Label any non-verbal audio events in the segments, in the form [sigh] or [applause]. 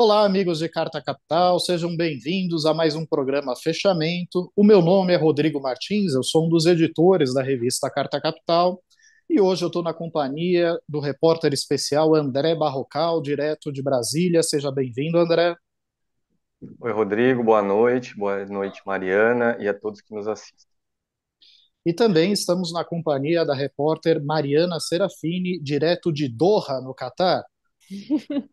Olá, amigos de Carta Capital, sejam bem-vindos a mais um programa Fechamento. O meu nome é Rodrigo Martins, eu sou um dos editores da revista Carta Capital e hoje eu estou na companhia do repórter especial André Barrocal, direto de Brasília. Seja bem-vindo, André. Oi, Rodrigo, boa noite, boa noite, Mariana, e a todos que nos assistem. E também estamos na companhia da repórter Mariana Serafini, direto de Doha, no Catar. [laughs]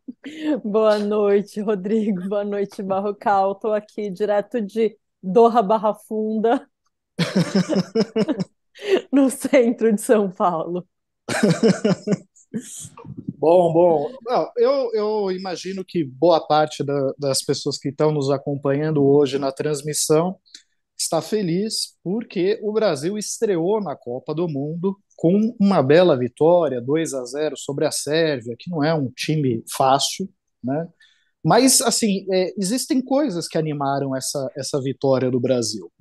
Boa noite, Rodrigo. Boa noite, Barrocal. Estou aqui direto de Doha Barra Funda, [laughs] no centro de São Paulo. [laughs] Bom, bom. Eu, eu imagino que boa parte da, das pessoas que estão nos acompanhando hoje na transmissão está feliz porque o Brasil estreou na Copa do Mundo com uma bela vitória, 2 a 0 sobre a Sérvia, que não é um time fácil, né? Mas, assim, é, existem coisas que animaram essa, essa vitória do Brasil.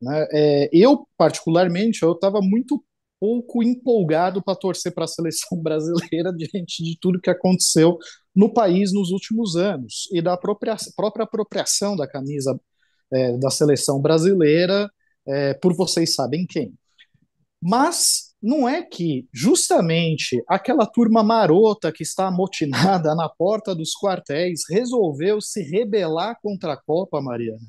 Né? É, eu, particularmente, eu estava muito pouco empolgado para torcer para a seleção [laughs] brasileira diante de tudo que aconteceu no país nos últimos anos e da própria, própria apropriação da camisa é, da seleção brasileira, é, por vocês sabem quem. Mas não é que justamente aquela turma marota que está amotinada na porta dos quartéis resolveu se rebelar contra a Copa, Mariana?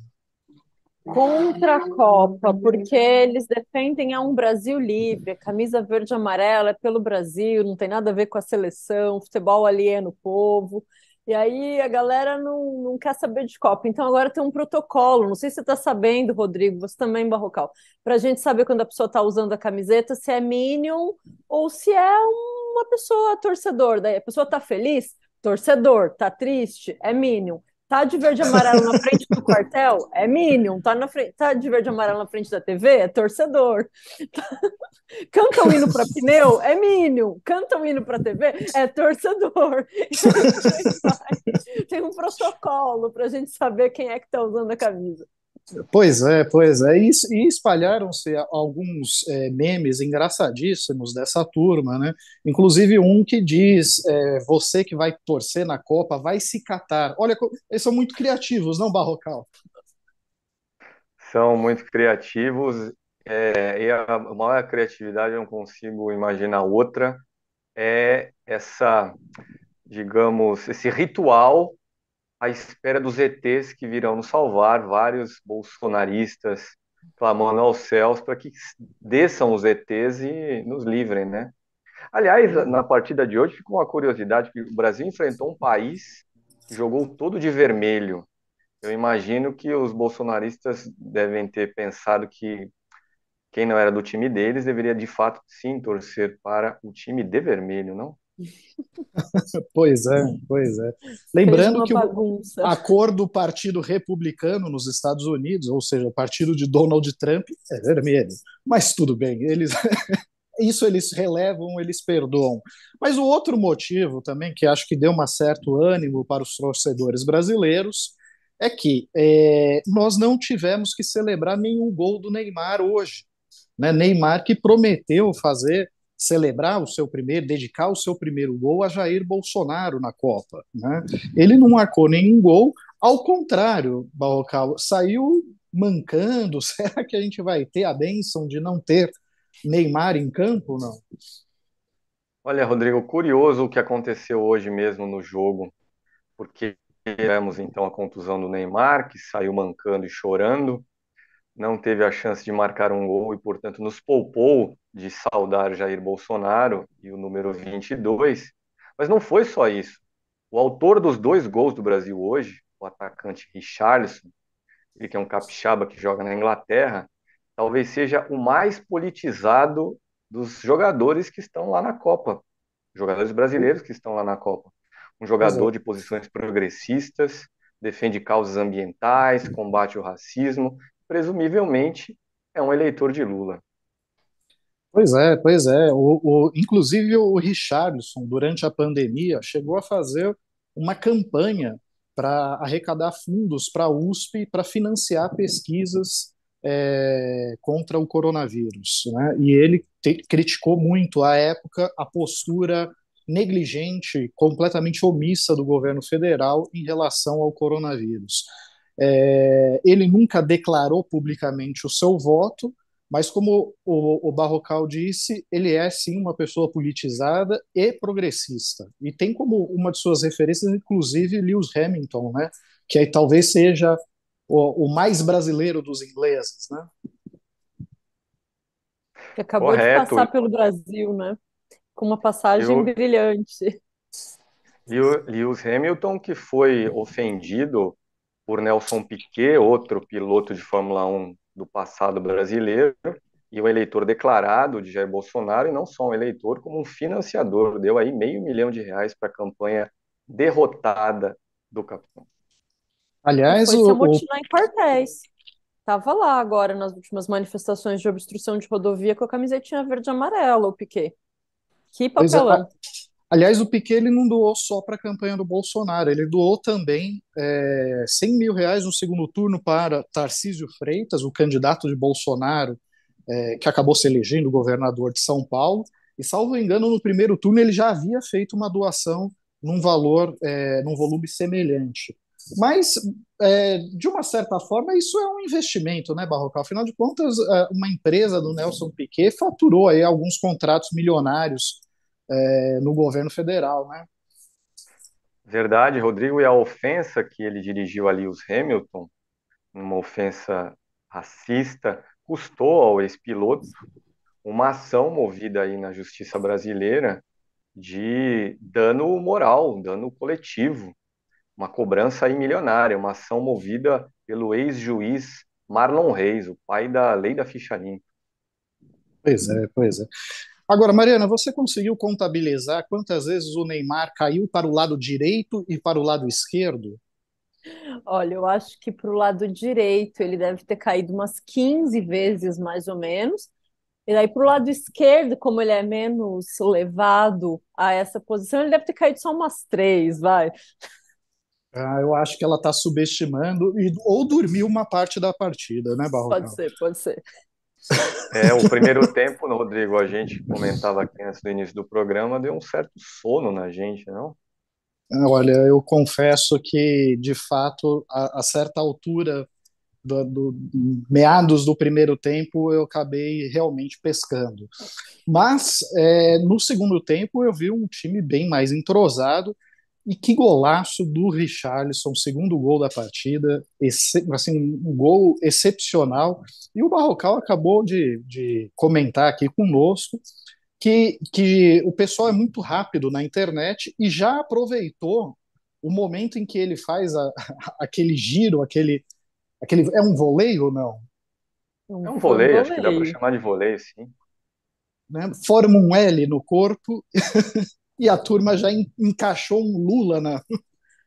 Contra a Copa, porque eles defendem a um Brasil livre, a camisa verde e amarela é pelo Brasil, não tem nada a ver com a seleção, futebol aliena é o povo. E aí a galera não, não quer saber de Copa. Então agora tem um protocolo. Não sei se você está sabendo, Rodrigo, você também, Barrocal, para a gente saber quando a pessoa está usando a camiseta, se é Minion ou se é uma pessoa torcedor. Daí a pessoa está feliz, torcedor, está triste, é Minion. Tá de verde e amarelo na frente do quartel? É Minion. Tá, na frente, tá de verde e amarelo na frente da TV? É torcedor. Tá... [laughs] Canta um hino para pneu? É Minion. Canta um hino para TV? É torcedor. [laughs] Então, Tem um protocolo para a gente saber quem é que tá usando a camisa. Pois é, pois é. E, espalharam-se alguns é, memes engraçadíssimos dessa turma, né? Inclusive um que diz: é, você que vai torcer na Copa vai se catar. Olha, eles são muito criativos, não, Barrocal? São muito criativos. É, e a maior criatividade, eu não consigo imaginar outra, é essa, digamos, esse ritual à espera dos ETs que virão nos salvar, vários bolsonaristas clamando aos céus para que desçam os ETs e nos livrem, né? Aliás, uhum. na partida de hoje ficou uma curiosidade que o Brasil enfrentou um país que jogou todo de vermelho. Eu imagino que os bolsonaristas devem ter pensado que quem não era do time deles deveria de fato sim torcer para o time de vermelho, não? [laughs] pois é, pois é. Lembrando que o, a cor do Partido Republicano nos Estados Unidos, ou seja, o partido de Donald Trump, é vermelho. Mas tudo bem, eles [laughs] isso eles relevam, eles perdoam. Mas o outro motivo também que acho que deu um certo ânimo para os torcedores brasileiros é que é, nós não tivemos que celebrar nenhum gol do Neymar hoje. Né? Neymar que prometeu fazer celebrar o seu primeiro, dedicar o seu primeiro gol a Jair Bolsonaro na Copa. Né? Ele não marcou nenhum gol, ao contrário, Barrocal, saiu mancando. [laughs] Será que a gente vai ter a bênção de não ter Neymar em campo? Não. Olha, Rodrigo, curioso o que aconteceu hoje mesmo no jogo, porque tivemos então a contusão do Neymar, que saiu mancando e chorando não teve a chance de marcar um gol e, portanto, nos poupou de saudar Jair Bolsonaro e o número 22. Mas não foi só isso. O autor dos dois gols do Brasil hoje, o atacante Richarlison, ele que é um capixaba que joga na Inglaterra, talvez seja o mais politizado dos jogadores que estão lá na Copa, jogadores brasileiros que estão lá na Copa. Um jogador de posições progressistas, defende causas ambientais, combate o racismo presumivelmente é um eleitor de Lula. Pois é, pois é. O, o, inclusive o Richardson, durante a pandemia, chegou a fazer uma campanha para arrecadar fundos para a USP para financiar pesquisas é, contra o coronavírus. Né? E ele te, criticou muito, à época, a postura negligente, completamente omissa do governo federal em relação ao coronavírus. É, ele nunca declarou publicamente o seu voto, mas como o, o Barrocal disse, ele é sim uma pessoa politizada e progressista. E tem como uma de suas referências, inclusive, Lewis Hamilton, né? que aí talvez seja o, o mais brasileiro dos ingleses. Né? Que acabou Correto. de passar pelo Brasil, né? com uma passagem Eu... brilhante. Lewis Hamilton, que foi ofendido por Nelson Piquet, outro piloto de Fórmula 1 do passado brasileiro, e um eleitor declarado de Jair Bolsonaro, e não só um eleitor, como um financiador. Deu aí meio milhão de reais para a campanha derrotada do capitão. Aliás, e o. Foi o... em quartéis. Estava lá agora nas últimas manifestações de obstrução de rodovia com a camisetinha verde e amarela, o Piquet. Que é, papelão. Aliás, o Piquet ele não doou só para a campanha do Bolsonaro, ele doou também é, 100 mil reais no segundo turno para Tarcísio Freitas, o candidato de Bolsonaro, é, que acabou se elegendo governador de São Paulo. E, salvo engano, no primeiro turno ele já havia feito uma doação num valor, é, num volume semelhante. Mas, é, de uma certa forma, isso é um investimento, né, Barrocal? Afinal de contas, é, uma empresa do Nelson Piquet faturou aí alguns contratos milionários é, no governo federal, né? Verdade, Rodrigo, e a ofensa que ele dirigiu a Lewis Hamilton, uma ofensa racista, custou ao ex-piloto uma ação movida aí na justiça brasileira de dano moral, dano coletivo, uma cobrança aí milionária, uma ação movida pelo ex-juiz Marlon Reis, o pai da lei da ficha limpa. Pois é, pois é. Agora, Mariana, você conseguiu contabilizar quantas vezes o Neymar caiu para o lado direito e para o lado esquerdo? Olha, eu acho que para o lado direito ele deve ter caído umas 15 vezes, mais ou menos. E aí para o lado esquerdo, como ele é menos levado a essa posição, ele deve ter caído só umas três, vai. Ah, eu acho que ela está subestimando e, ou dormiu uma parte da partida, né, Barroca? Pode ser, pode ser. É, o primeiro tempo, Rodrigo, a gente comentava aqui antes do início do programa, deu um certo sono na gente, não? É, olha, eu confesso que, de fato, a, a certa altura, do, do, meados do primeiro tempo, eu acabei realmente pescando. Mas, é, no segundo tempo, eu vi um time bem mais entrosado e que golaço do Richarlison, segundo gol da partida, esse, assim, um gol excepcional. E o Barrocal acabou de, de comentar aqui conosco que, que o pessoal é muito rápido na internet e já aproveitou o momento em que ele faz a, a, [laughs] aquele giro, aquele, aquele. É um voleio ou não? É um voleio, acho que dá para chamar de voleio, sim. Né? Forma um L no corpo [laughs] e a turma já en encaixou um Lula na, [laughs]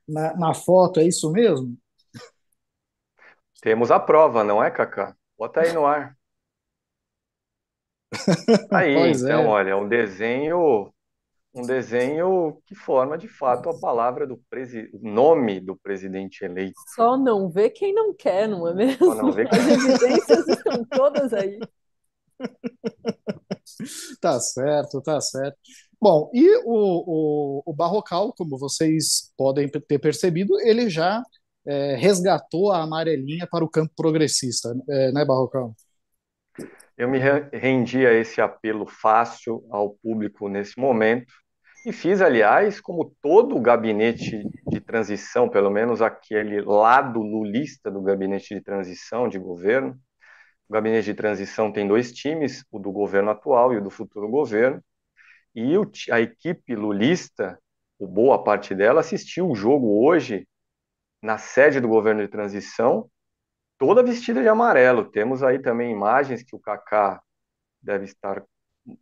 na, na, foto, é isso mesmo? Temos a prova, não é, Cacá? Bota aí no ar. [laughs] Aí, pois é. então, é. olha, um desenho, um desenho que forma de fato a palavra do o nome do presidente eleito. Só não vê quem não quer, não é mesmo? Não vê quem... As evidências estão todas aí. [laughs] Tá certo, tá certo. Bom, e o, o, o Barrocal, como vocês podem ter percebido, ele já é, resgatou a amarelinha para o campo progressista, né, é, né, Barrocal? Eu me rendi a esse apelo fácil ao público nesse momento e fiz, aliás, como todo o gabinete de transição, pelo menos aquele lado lulista do gabinete de transição de governo. O gabinete de transição tem dois times, o do governo atual e o do futuro governo. E o, a equipe lulista, boa parte dela, assistiu o jogo hoje na sede do governo de transição, toda vestida de amarelo. Temos aí também imagens que o Kaká deve estar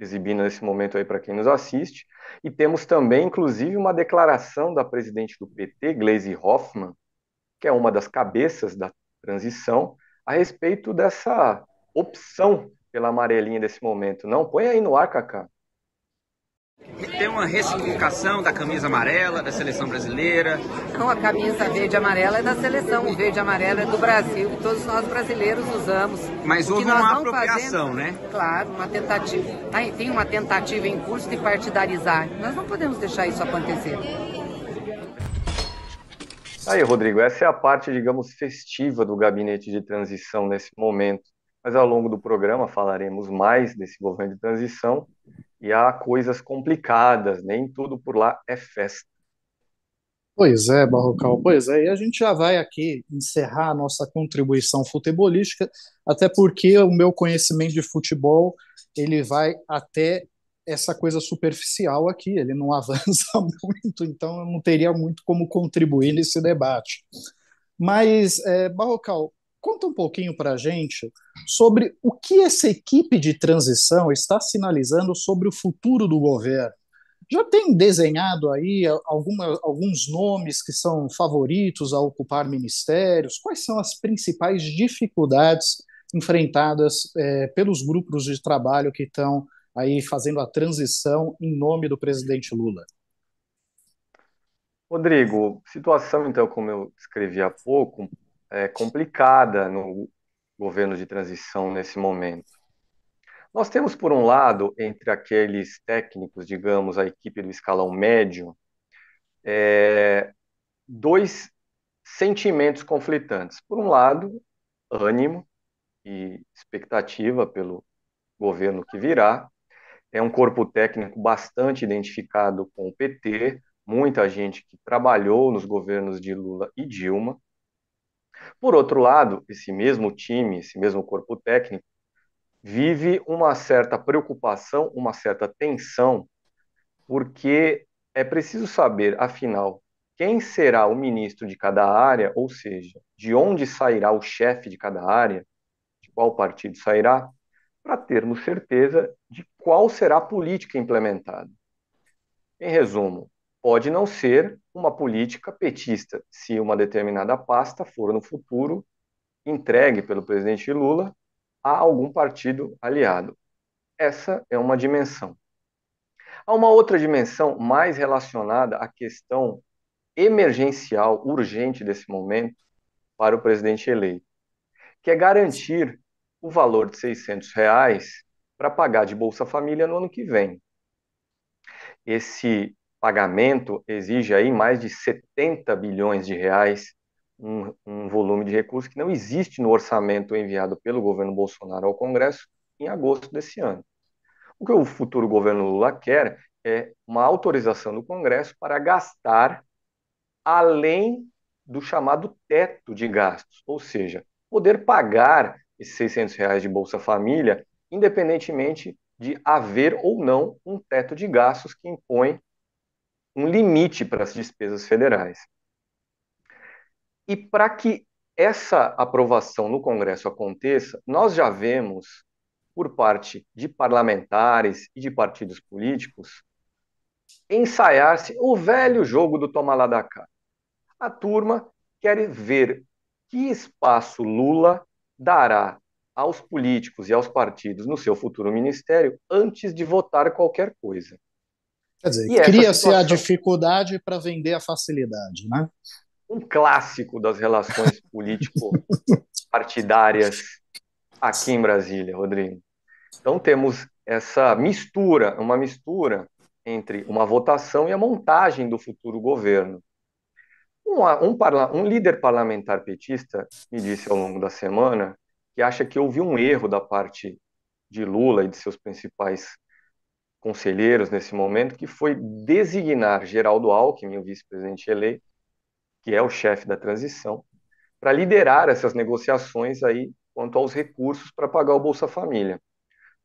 exibindo nesse momento aí para quem nos assiste. E temos também, inclusive, uma declaração da presidente do PT, Gleisi Hoffmann, que é uma das cabeças da transição, a respeito dessa opção pela amarelinha desse momento. Não, põe aí no ar, Kaká. Tem uma ressignificação da camisa amarela da seleção brasileira? Não, a camisa verde e amarela é da seleção, o verde e amarelo é do Brasil, que todos nós brasileiros usamos. Mas houve uma apropriação, fazemos, né? Claro, uma tentativa. Aí ah, tem uma tentativa em curso de partidarizar. Nós não podemos deixar isso acontecer. Aí, Rodrigo, essa é a parte, digamos, festiva do gabinete de transição nesse momento. Mas ao longo do programa falaremos mais desse governo de transição e há coisas complicadas, nem tudo por lá é festa. Pois é, Barrocal, pois é, e a gente já vai aqui encerrar a nossa contribuição futebolística, até porque o meu conhecimento de futebol, ele vai até essa coisa superficial aqui, ele não [laughs] avança muito, então eu não teria muito como contribuir nesse debate. Mas, é, Barrocal, Conta um pouquinho para a gente sobre o que essa equipe de transição está sinalizando sobre o futuro do governo. Já tem desenhado aí alguma, alguns nomes que são favoritos a ocupar ministérios? Quais são as principais dificuldades enfrentadas é, pelos grupos de trabalho que estão aí fazendo a transição em nome do presidente Lula? Rodrigo, situação então como eu escrevi há pouco, é, complicada no governo de transição nesse momento. Nós temos, por um lado, entre aqueles técnicos, digamos, a equipe do escalão médio, é, dois sentimentos conflitantes. Por um lado, ânimo e expectativa pelo governo que virá. É um corpo técnico bastante identificado com o PT, muita gente que trabalhou nos governos de Lula e Dilma, por outro lado, esse mesmo time, esse mesmo corpo técnico, vive uma certa preocupação, uma certa tensão, porque é preciso saber, afinal, quem será o ministro de cada área, ou seja, de onde sairá o chefe de cada área, de qual partido sairá, para termos certeza de qual será a política implementada. Em resumo, pode não ser uma política petista, se uma determinada pasta for no futuro entregue pelo presidente Lula a algum partido aliado. Essa é uma dimensão. Há uma outra dimensão mais relacionada à questão emergencial, urgente desse momento para o presidente eleito, que é garantir o valor de 600 reais para pagar de Bolsa Família no ano que vem. Esse pagamento exige aí mais de 70 bilhões de reais, um, um volume de recursos que não existe no orçamento enviado pelo governo Bolsonaro ao Congresso em agosto desse ano. O que o futuro governo Lula quer é uma autorização do Congresso para gastar além do chamado teto de gastos, ou seja, poder pagar esses 600 reais de Bolsa Família, independentemente de haver ou não um teto de gastos que impõe um limite para as despesas federais. E para que essa aprovação no Congresso aconteça, nós já vemos, por parte de parlamentares e de partidos políticos, ensaiar-se o velho jogo do toma lá da cá. A turma quer ver que espaço Lula dará aos políticos e aos partidos no seu futuro ministério antes de votar qualquer coisa. Quer dizer, cria-se situação... a dificuldade para vender a facilidade, né? Um clássico das relações [laughs] político-partidárias aqui em Brasília, Rodrigo. Então temos essa mistura, uma mistura entre uma votação e a montagem do futuro governo. Um, um, um, líder parlamentar petista me disse ao longo da semana que acha que houve um erro da parte de Lula e de seus principais conselheiros nesse momento, que foi designar Geraldo Alckmin, o vice-presidente eleito, que é o chefe da transição, para liderar essas negociações aí quanto aos recursos para pagar o Bolsa Família.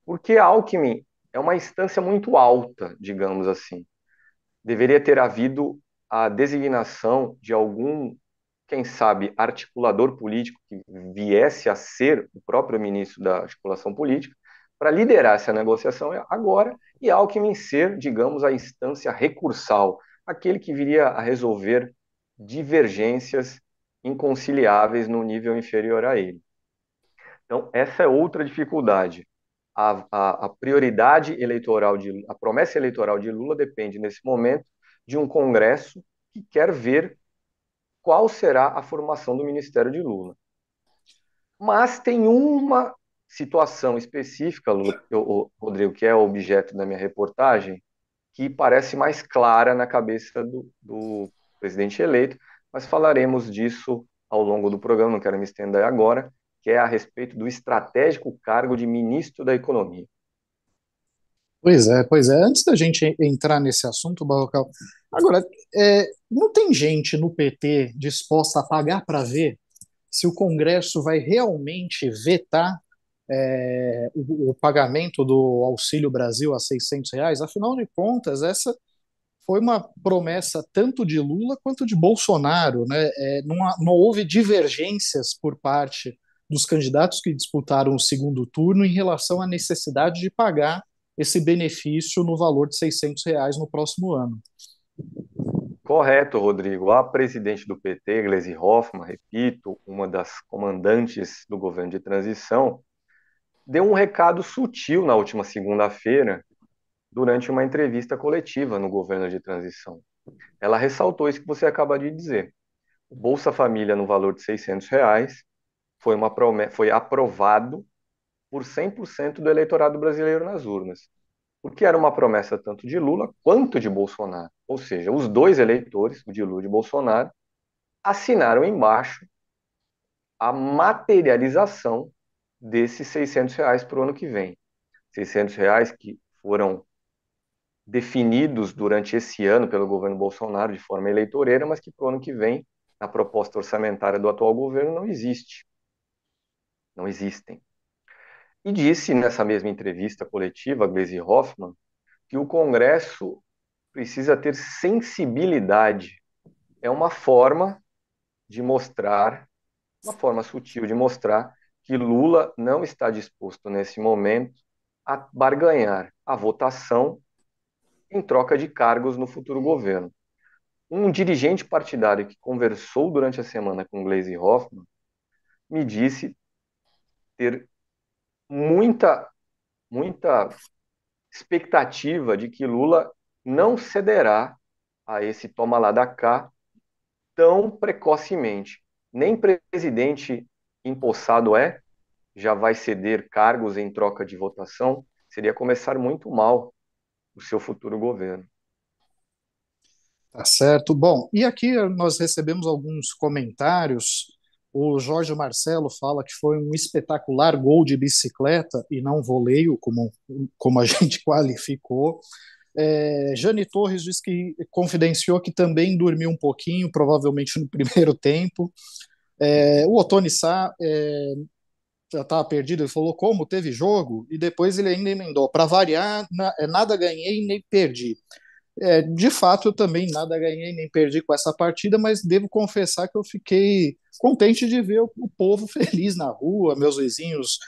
Porque Alckmin é uma instância muito alta, digamos assim. Deveria ter havido a designação de algum, quem sabe, articulador político que viesse a ser o próprio ministro da articulação política, para liderar essa negociação é agora e Alckmin ser, digamos, a instância recursal, aquele que viria a resolver divergências inconciliáveis no nível inferior a ele. Então, essa é outra dificuldade. A, a, a, prioridade eleitoral, de, a promessa eleitoral de Lula depende, nesse momento, de um Congresso que quer ver qual será a formação do Ministério de Lula. Mas tem uma situação específica, Rodrigo, que é o objeto da minha reportagem, que parece mais clara na cabeça do, do presidente eleito, mas falaremos disso ao longo do programa, não quero me estender agora, que é a respeito do estratégico cargo de ministro da Economia. Pois é, pois é. Antes da gente entrar nesse assunto, Barrocal, agora, é, não tem gente no PT disposta a pagar para ver se o Congresso vai realmente vetar é, o, o, pagamento do Auxílio Brasil a 600 reais, afinal de contas, essa foi uma promessa tanto de Lula quanto de Bolsonaro. Né? É, não, não houve divergências por parte dos candidatos que disputaram o segundo turno em relação à necessidade de pagar esse benefício no valor de 600 reais no próximo ano. Correto, Rodrigo. A presidente do PT, Gleisi Hoffmann, repito, uma das comandantes do governo de transição, deu um recado sutil na última segunda-feira, durante uma entrevista coletiva no governo de transição. Ela ressaltou isso que você acaba de dizer. O Bolsa Família no valor de R$ 600 reais foi, uma promessa, foi aprovado por 100% do eleitorado brasileiro nas urnas, porque era uma promessa tanto de Lula quanto de Bolsonaro. Ou seja, os dois eleitores, o de Lula e o Bolsonaro, assinaram embaixo a materialização desses 600 reais para o ano que vem. 600 reais que foram definidos durante esse ano pelo governo Bolsonaro de forma eleitoreira, mas que para o ano que vem, na proposta orçamentária do atual governo, não existe. Não existem. E disse nessa mesma entrevista coletiva, a Gleisi Hoffmann, que o Congresso precisa ter sensibilidade. É uma forma de mostrar, uma forma sutil de mostrar que Lula não está disposto nesse momento a barganhar a votação em troca de cargos no futuro governo. Um dirigente partidário que conversou durante a semana com Gleisi Hoffmann me disse ter muita muita expectativa de que Lula não cederá a esse toma lá da cá tão precocemente. Nem presidente empossado é, já vai ceder cargos em troca de votação, seria começar muito mal o seu futuro governo. Tá certo. Bom, e aqui nós recebemos alguns comentários. O Jorge Marcelo fala que foi um espetacular gol de bicicleta e não voleio, como, como a [laughs] gente qualificou. É, Jane Torres diz que confidenciou que também dormiu um pouquinho, provavelmente no [laughs] primeiro tempo. É, o Otoni Sá é, já estava perdido, ele falou como teve jogo e depois ele ainda emendou para variar, na, é, nada ganhei nem perdi. É, de fato, eu também nada ganhei nem perdi com essa partida, mas devo confessar que eu fiquei contente de ver o, o povo feliz na rua, meus vizinhos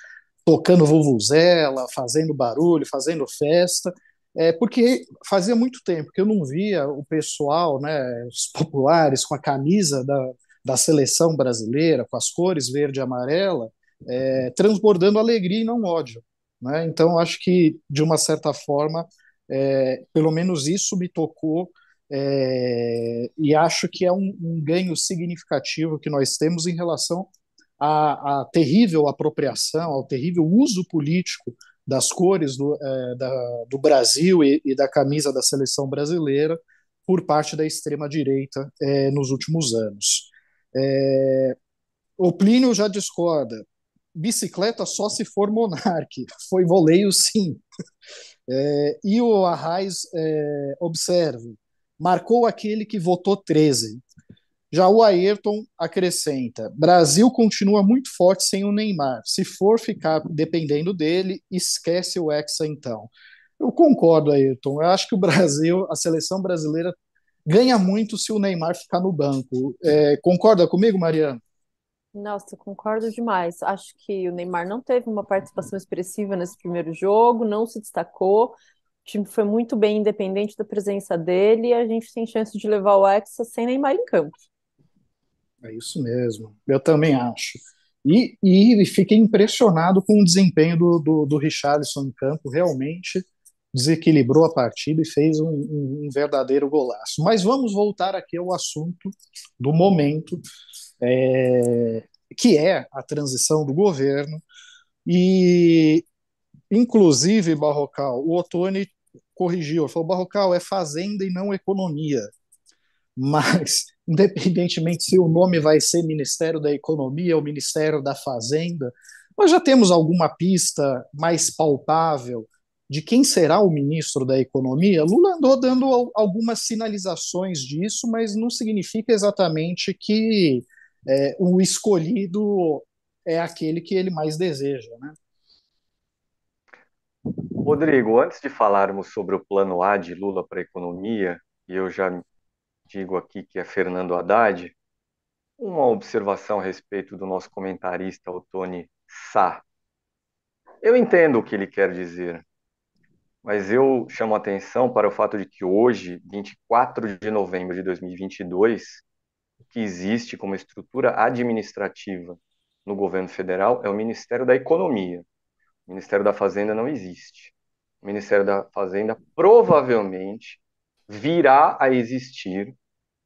tocando vuvuzela, fazendo barulho, fazendo festa, é, porque fazia muito tempo que eu não via o pessoal, né, os populares com a camisa da, da seleção brasileira, com as cores verde e amarela, é, transbordando alegria e não ódio. Né? Então, acho que, de uma certa forma, é, pelo menos isso me tocou é, e acho que é um, um, ganho significativo que nós temos em relação à, à terrível apropriação, ao terrível uso político das cores do, é, da, do Brasil e, e, da camisa da seleção brasileira por parte da extrema-direita é, nos últimos anos. É, o Plínio já discorda bicicleta só se for monarque, [laughs] foi voleio sim. É, e o Arraes é, observa, marcou aquele que votou 13. Já o Ayrton acrescenta: Brasil continua muito forte sem o Neymar. Se for ficar dependendo dele, esquece o Hexa então. Eu concordo, Ayrton. Eu acho que o Brasil, a seleção brasileira, ganha muito se o Neymar ficar no banco. É, concorda comigo, Mariano? Nossa, concordo demais. Acho que o Neymar não teve uma participação expressiva nesse primeiro jogo, não se destacou. O time foi muito bem independente da presença dele e a gente tem chance de levar o Hexa sem Neymar em campo. É isso mesmo. Eu também acho. E, e fiquei impressionado com o desempenho do, do, do Richarlison em campo. Realmente desequilibrou a partida e fez um, um, um verdadeiro golaço. Mas vamos voltar aqui ao assunto do momento é, que é a transição do governo, e inclusive, Barrocal, o Otone corrigiu, falou, Barrocal, é fazenda e não economia, mas [laughs] independentemente se o nome vai ser Ministério da Economia ou Ministério da Fazenda, nós já temos alguma pista mais palpável de quem será o ministro da Economia, Lula andou dando algumas sinalizações disso, mas não significa exatamente que é, o escolhido é aquele que ele mais deseja, né? Rodrigo, antes de falarmos sobre o plano A de Lula para a economia, e eu já digo aqui que é Fernando Haddad, uma observação a respeito do nosso comentarista, o Tony Sá. Eu entendo o que ele quer dizer, mas eu chamo atenção para o fato de que hoje, 24 de novembro de 2022, que existe como estrutura administrativa no governo federal é o Ministério da Economia. O Ministério da Fazenda não existe. O Ministério da Fazenda provavelmente virá a existir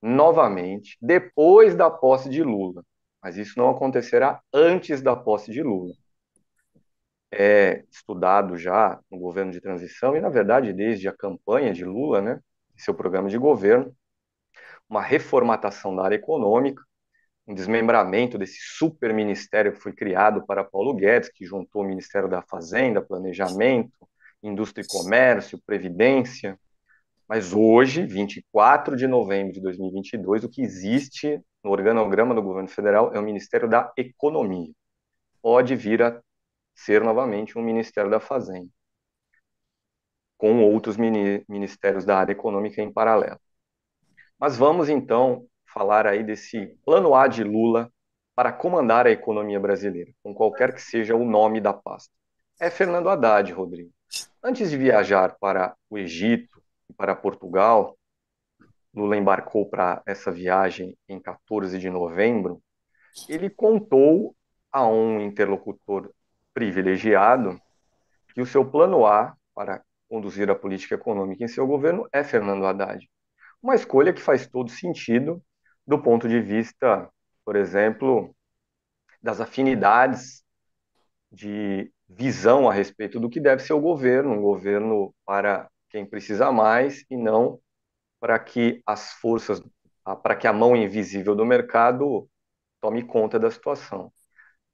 novamente depois da posse de Lula. Mas isso não acontecerá antes da posse de Lula. É estudado já no governo de transição e, na verdade, desde a campanha de Lula, né, seu programa de governo, uma reformatação da área econômica, um desmembramento desse super ministério que foi criado para Paulo Guedes, que juntou o Ministério da Fazenda, Planejamento, Indústria e Comércio, Previdência. Mas hoje, 24 de novembro de 2022, o que existe no organograma do governo federal é o Ministério da Economia. Pode vir a ser novamente um Ministério da Fazenda, com outros ministérios da área econômica em paralelo. Mas vamos então falar aí desse plano A de Lula para comandar a economia brasileira, com qualquer que seja o nome da pasta. É Fernando Haddad, Rodrigo. Antes de viajar para o Egito e para Portugal, Lula embarcou para essa viagem em 14 de novembro, ele contou a um interlocutor privilegiado que o seu plano A para conduzir a política econômica em seu governo é Fernando Haddad. Uma escolha que faz todo sentido do ponto de vista, por exemplo, das afinidades de visão a respeito do que deve ser o governo, um governo para quem precisa mais e não para que as forças, para que a mão invisível do mercado tome conta da situação.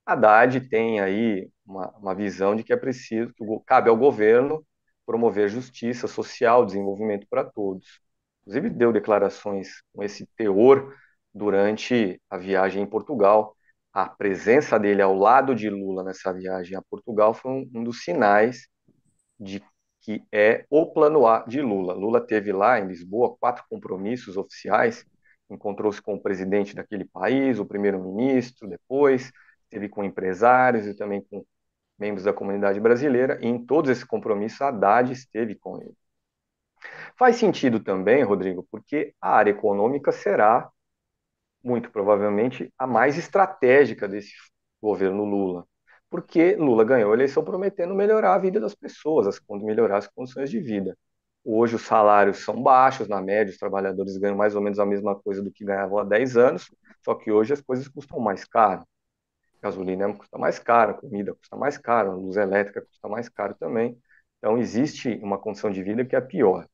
Haddad tem aí uma, uma visão de que é preciso, que cabe ao governo promover justiça social, desenvolvimento para todos inclusive deu declarações com esse teor durante a viagem em Portugal. A presença dele ao lado de Lula nessa viagem a Portugal foi um, um dos sinais de que é o plano A de Lula. Lula teve lá em Lisboa quatro compromissos oficiais, encontrou-se com o presidente daquele país, o primeiro-ministro, depois teve com empresários e também com membros da comunidade brasileira, e em todos esses compromissos Haddad esteve com ele. Faz sentido também, Rodrigo, porque a área econômica será, muito provavelmente, a mais estratégica desse governo Lula. Porque Lula ganhou a eleição prometendo melhorar a vida das pessoas, melhorar as condições de vida. Hoje os salários são baixos, na média, os trabalhadores ganham mais ou menos a mesma coisa do que ganhavam há 10 anos, só que hoje as coisas custam mais caro. Gasolina custa mais caro, comida custa mais caro, luz elétrica custa mais caro também. Então existe uma condição de vida que é pior.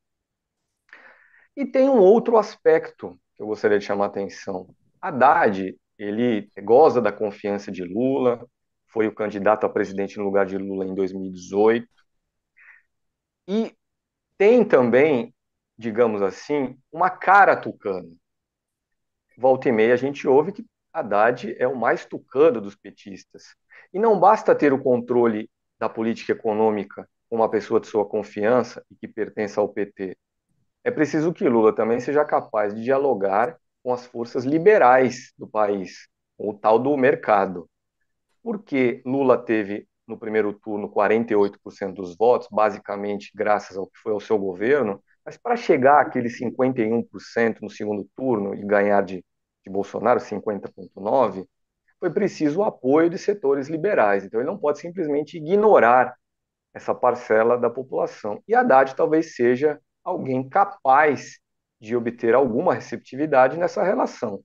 E tem um outro aspecto que eu gostaria de chamar a atenção. Haddad, ele goza da confiança de Lula, foi o candidato a presidente no lugar de Lula em 2018. E tem também, digamos assim, uma cara tucana. Volta e meia a gente ouve que Haddad é o mais tucano dos petistas. E não basta ter o controle da política econômica com uma pessoa de sua confiança e que pertence ao PT. É preciso que Lula também seja capaz de dialogar com as forças liberais do país, o tal do mercado. Porque Lula teve no primeiro turno 48% dos votos, basicamente graças ao que foi ao seu governo, mas para chegar àquele 51% no segundo turno e ganhar de, de Bolsonaro 50,9%, foi preciso o apoio de setores liberais. Então ele não pode simplesmente ignorar essa parcela da população. E Haddad talvez seja alguém capaz de obter alguma receptividade nessa relação.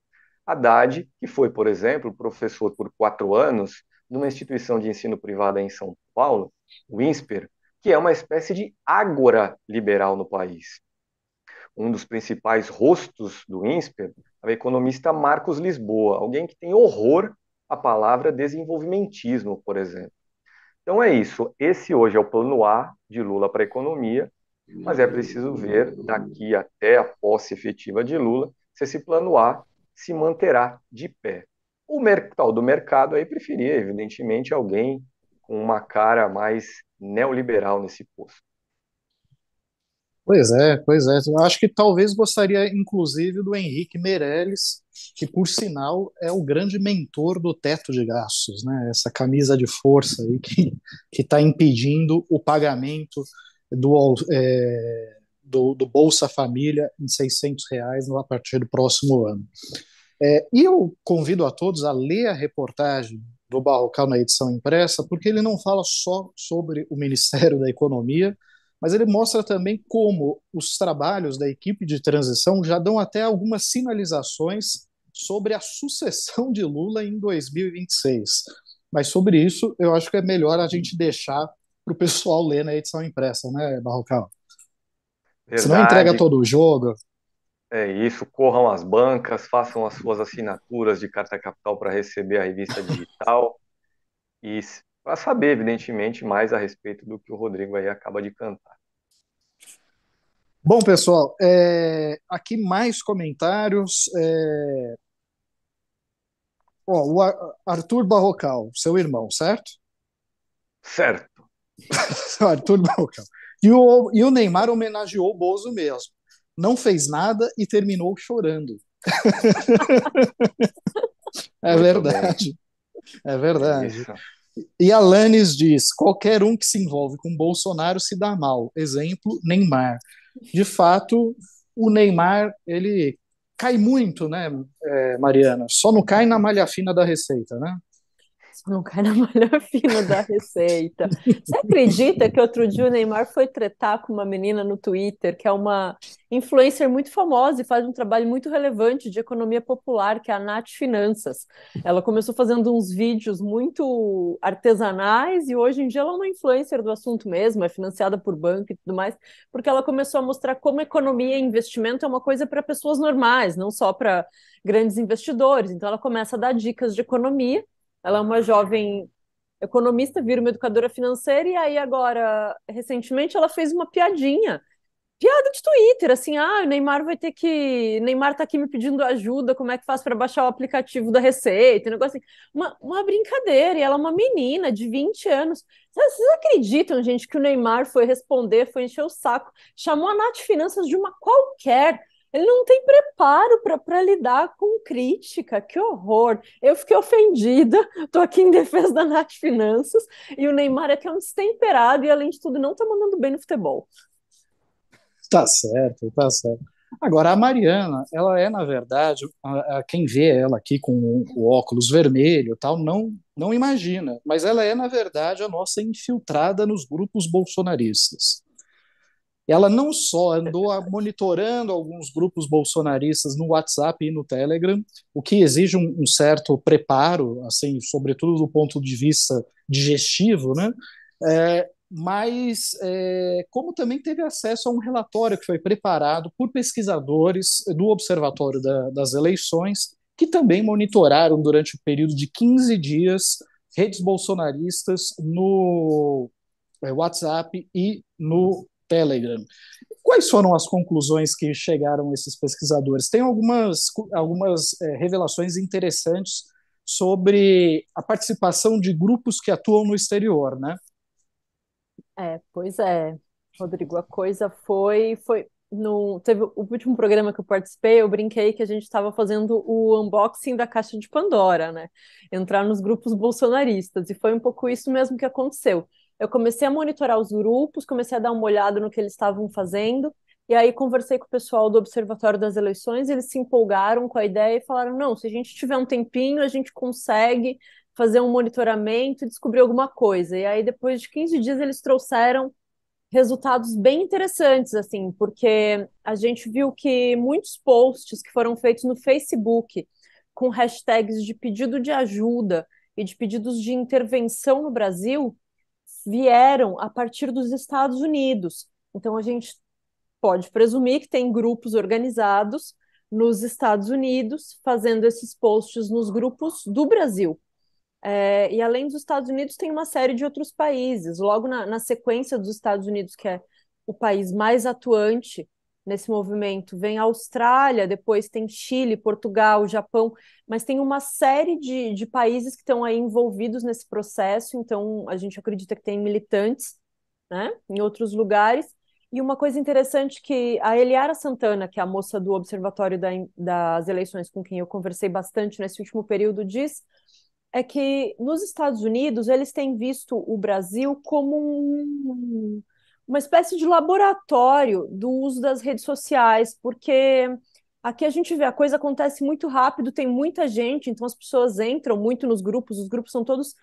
Haddad, que foi, por exemplo, professor por quatro anos numa instituição de ensino privada em São Paulo, o INSPER, que é uma espécie de ágora liberal no país. Um dos principais rostos do INSPER é o economista Marcos Lisboa, alguém que tem horror à palavra desenvolvimentismo, por exemplo. Então é isso. Esse hoje é o plano A de Lula para a economia mas é preciso ver daqui até a posse efetiva de Lula se esse plano A se manterá de pé. O tal do mercado aí preferia, evidentemente, alguém com uma cara mais neoliberal nesse posto. Pois é, pois é. Eu acho que talvez gostaria, inclusive, do Henrique Meirelles, que, por sinal, é o grande mentor do teto de gastos, né? Essa camisa de força aí que está impedindo o pagamento do, é, do, do, Bolsa Família em 600 reais a partir do próximo ano. É, e eu convido a todos a ler a reportagem do Barrocal na edição impressa, porque ele não fala só sobre o Ministério da Economia, mas ele mostra também como os trabalhos da equipe de transição já dão até algumas sinalizações sobre a sucessão de Lula em 2026. Mas sobre isso, eu acho que é melhor a gente deixar para o pessoal ler na edição impressa, né, Barrocal? Verdade. Se não entrega todo o jogo. É isso, corram às bancas, façam as suas assinaturas de carta capital para receber a revista digital e para saber, evidentemente, mais a respeito do que o Rodrigo aí acaba de cantar. Bom, pessoal, é... aqui mais comentários. É... o Arthur Barrocal, seu irmão, certo? Certo. [laughs] Olha, tudo bom, cara. E o, e o Neymar homenageou o Bozo mesmo. Não fez nada e terminou chorando. [laughs] É, é verdade. É verdade. E a Lannis diz: qualquer um que se envolve com Bolsonaro se dá mal. Exemplo, Neymar. De fato, o Neymar ele cai muito, né, é, Mariana? Só não cai na malha fina da receita, né? não cai na malha fina da receita. Você acredita que outro dia o Neymar foi tretar com uma menina no Twitter, que é uma influencer muito famosa e faz um trabalho muito relevante de economia popular, que é a Nath Finanças. Ela começou fazendo uns vídeos muito artesanais e hoje em dia ela é uma influencer do assunto mesmo, é financiada por banco e tudo mais, porque ela começou a mostrar como economia e investimento é uma coisa para pessoas normais, não só para grandes investidores. Então ela começa a dar dicas de economia ela é uma jovem economista, vira uma educadora financeira, e aí agora, recentemente, ela fez uma piadinha. Piada de Twitter, assim, ah, o Neymar vai ter que. Neymar tá aqui me pedindo ajuda, como é que faz para baixar o aplicativo da Receita? Um negócio assim. Uma, uma brincadeira, e ela é uma menina de 20 anos. Vocês, vocês acreditam, gente, que o Neymar foi responder, foi encher o saco, chamou a Nath Finanças de uma qualquer ele não tem preparo para lidar com crítica, que horror. Eu fiquei ofendida, estou aqui em defesa da Nath Finanças, e o Neymar é que é um destemperado e, além de tudo, não está mandando bem no futebol. Tá certo, tá certo. Agora, a Mariana, ela é, na verdade, a, a quem vê ela aqui com o, o óculos vermelho tal, não, não imagina, mas ela é, na verdade, a nossa infiltrada nos grupos bolsonaristas ela não só andou monitorando alguns grupos bolsonaristas no WhatsApp e no Telegram, o que exige um, um certo preparo, assim, sobretudo do ponto de vista digestivo, né? É, mas é, como também teve acesso a um relatório que foi preparado por pesquisadores do Observatório da, das Eleições, que também monitoraram durante o período de 15 dias redes bolsonaristas no é, WhatsApp e no Telegram. Quais foram as conclusões que chegaram esses pesquisadores? Tem algumas, algumas é, revelações interessantes sobre a participação de grupos que atuam no exterior, né? É, pois é, Rodrigo, a coisa foi, foi no, teve o último programa que eu participei, eu brinquei que a gente estava fazendo o unboxing da caixa de Pandora, né? Entrar nos grupos bolsonaristas e foi um pouco isso mesmo que aconteceu. Eu comecei a monitorar os grupos, comecei a dar uma olhada no que eles estavam fazendo, e aí conversei com o pessoal do Observatório das Eleições, eles se empolgaram com a ideia e falaram: não, se a gente tiver um tempinho, a gente consegue fazer um monitoramento e descobrir alguma coisa. E aí, depois de 15 dias, eles trouxeram resultados bem interessantes, assim, porque a gente viu que muitos posts que foram feitos no Facebook com hashtags de pedido de ajuda e de pedidos de intervenção no Brasil vieram a partir dos Estados Unidos. Então a gente pode presumir que tem grupos organizados nos Estados Unidos fazendo esses posts nos grupos do Brasil. É, e além dos Estados Unidos, tem uma série de outros países. Logo na, na sequência dos Estados Unidos, que é o país mais atuante nesse movimento. Vem a Austrália, depois tem Chile, Portugal, Japão, mas tem uma série de, de países que estão aí envolvidos nesse processo, então a gente acredita que tem militantes né, em outros lugares. E uma coisa interessante que a Eliara Santana, que é a moça do Observatório da, das Eleições, com quem eu conversei bastante nesse último período, diz é que nos Estados Unidos eles têm visto o Brasil como um, uma espécie de laboratório do uso das redes sociais, porque aqui a gente vê a coisa acontece muito rápido, tem muita gente, então as pessoas entram muito nos grupos, os grupos são todos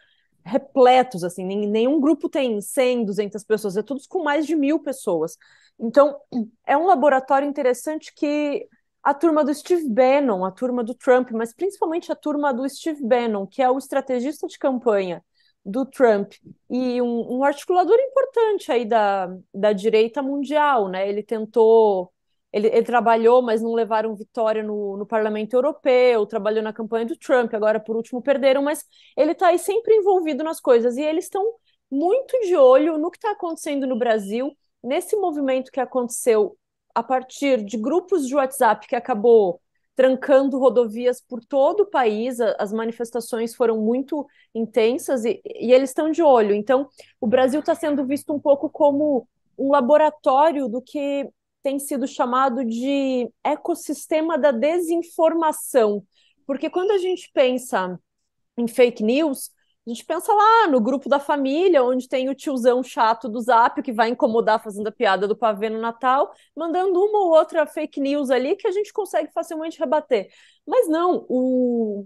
repletos, assim, nenhum grupo tem 100, 200 pessoas, é todos com mais de mil pessoas. Então, é um laboratório interessante que a turma do Steve Bannon, a turma do Trump, mas principalmente a turma do Steve Bannon, que é o estrategista de campanha do Trump e um, um, articulador importante aí da, da direita mundial, né? Ele tentou, ele, ele, trabalhou, mas não levaram vitória no, no Parlamento Europeu, trabalhou na campanha do Trump, agora por último perderam, mas ele está aí sempre envolvido nas coisas e eles estão muito de olho no que está acontecendo no Brasil, nesse movimento que aconteceu a partir de grupos de WhatsApp que acabou trancando rodovias por todo o país. As manifestações foram muito intensas e, e eles estão de olho. Então, o Brasil está sendo visto um pouco como um laboratório do que tem sido chamado de ecossistema da desinformação. Porque quando a gente pensa em fake news, a gente pensa lá no grupo da família, onde tem o tiozão chato do zap que vai incomodar fazendo a piada do pavê no Natal, mandando uma ou outra fake news ali que a gente consegue facilmente rebater. Mas não, o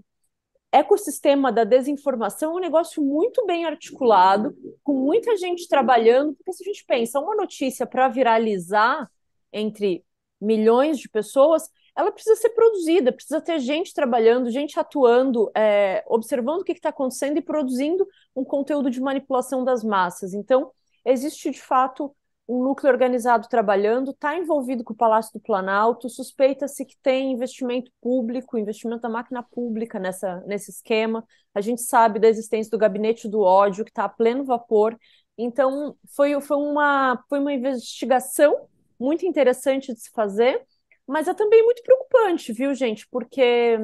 ecossistema da desinformação é um negócio muito bem articulado, com muita gente trabalhando, porque se a gente pensa uma notícia para viralizar entre milhões de pessoas, ela precisa ser produzida, precisa ter gente trabalhando, gente atuando, é, observando o que está acontecendo e produzindo um conteúdo de manipulação das massas. Então, existe de fato um núcleo organizado trabalhando, está envolvido com o Palácio do Planalto, suspeita-se que tem investimento público, investimento da máquina pública nessa, nesse esquema. A gente sabe da existência do gabinete do ódio, que está a pleno vapor. Então, foi, foi, uma, foi uma investigação muito interessante de se fazer mas é também muito preocupante, viu, gente? Porque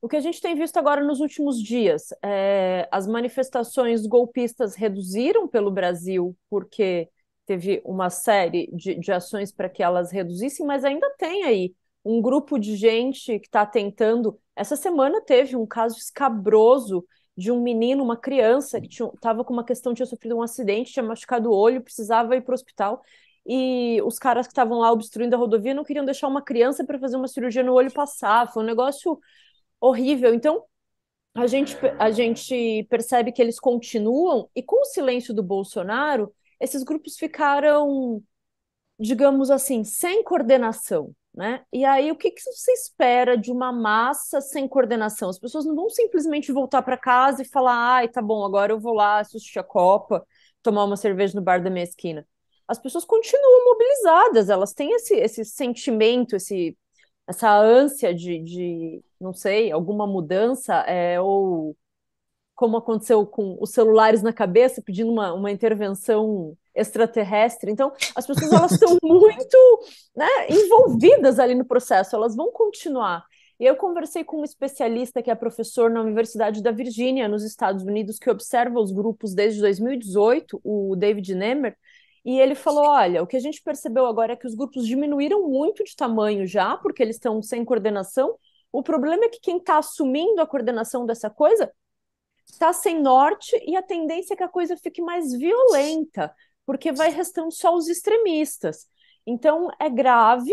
o que a gente tem visto agora nos últimos dias, é, as manifestações golpistas reduziram pelo Brasil, porque teve uma série de, de ações para que elas reduzissem, mas ainda tem aí um grupo de gente que está tentando. Essa semana teve um caso escabroso de um menino, uma criança, que estava com uma questão, tinha sofrido um acidente, tinha machucado o olho, precisava ir para o hospital e os caras que estavam lá obstruindo a rodovia não queriam deixar uma criança para fazer uma cirurgia no olho passar. Foi um negócio horrível. Então, a gente, a gente percebe que eles continuam, e com o silêncio do Bolsonaro, esses grupos ficaram, digamos assim, sem coordenação. Né? E aí, o que, que você espera de uma massa sem coordenação? As pessoas não vão simplesmente voltar para casa e falar: ai, tá bom, agora eu vou lá assistir a Copa, tomar uma cerveja no bar da minha esquina as pessoas continuam mobilizadas, elas têm esse, esse sentimento, esse, essa ânsia de, de, não sei, alguma mudança, é, ou como aconteceu com os celulares na cabeça, pedindo uma, uma intervenção extraterrestre. Então, as pessoas elas estão [laughs] muito né, envolvidas ali no processo, elas vão continuar. E eu conversei com um especialista que é professor na Universidade da Virgínia, nos Estados Unidos, que observa os grupos desde 2018, o David Nemer, e ele falou: olha, o que a gente percebeu agora é que os grupos diminuíram muito de tamanho já, porque eles estão sem coordenação. O problema é que quem está assumindo a coordenação dessa coisa está sem norte e a tendência é que a coisa fique mais violenta, porque vai restando só os extremistas. Então é grave,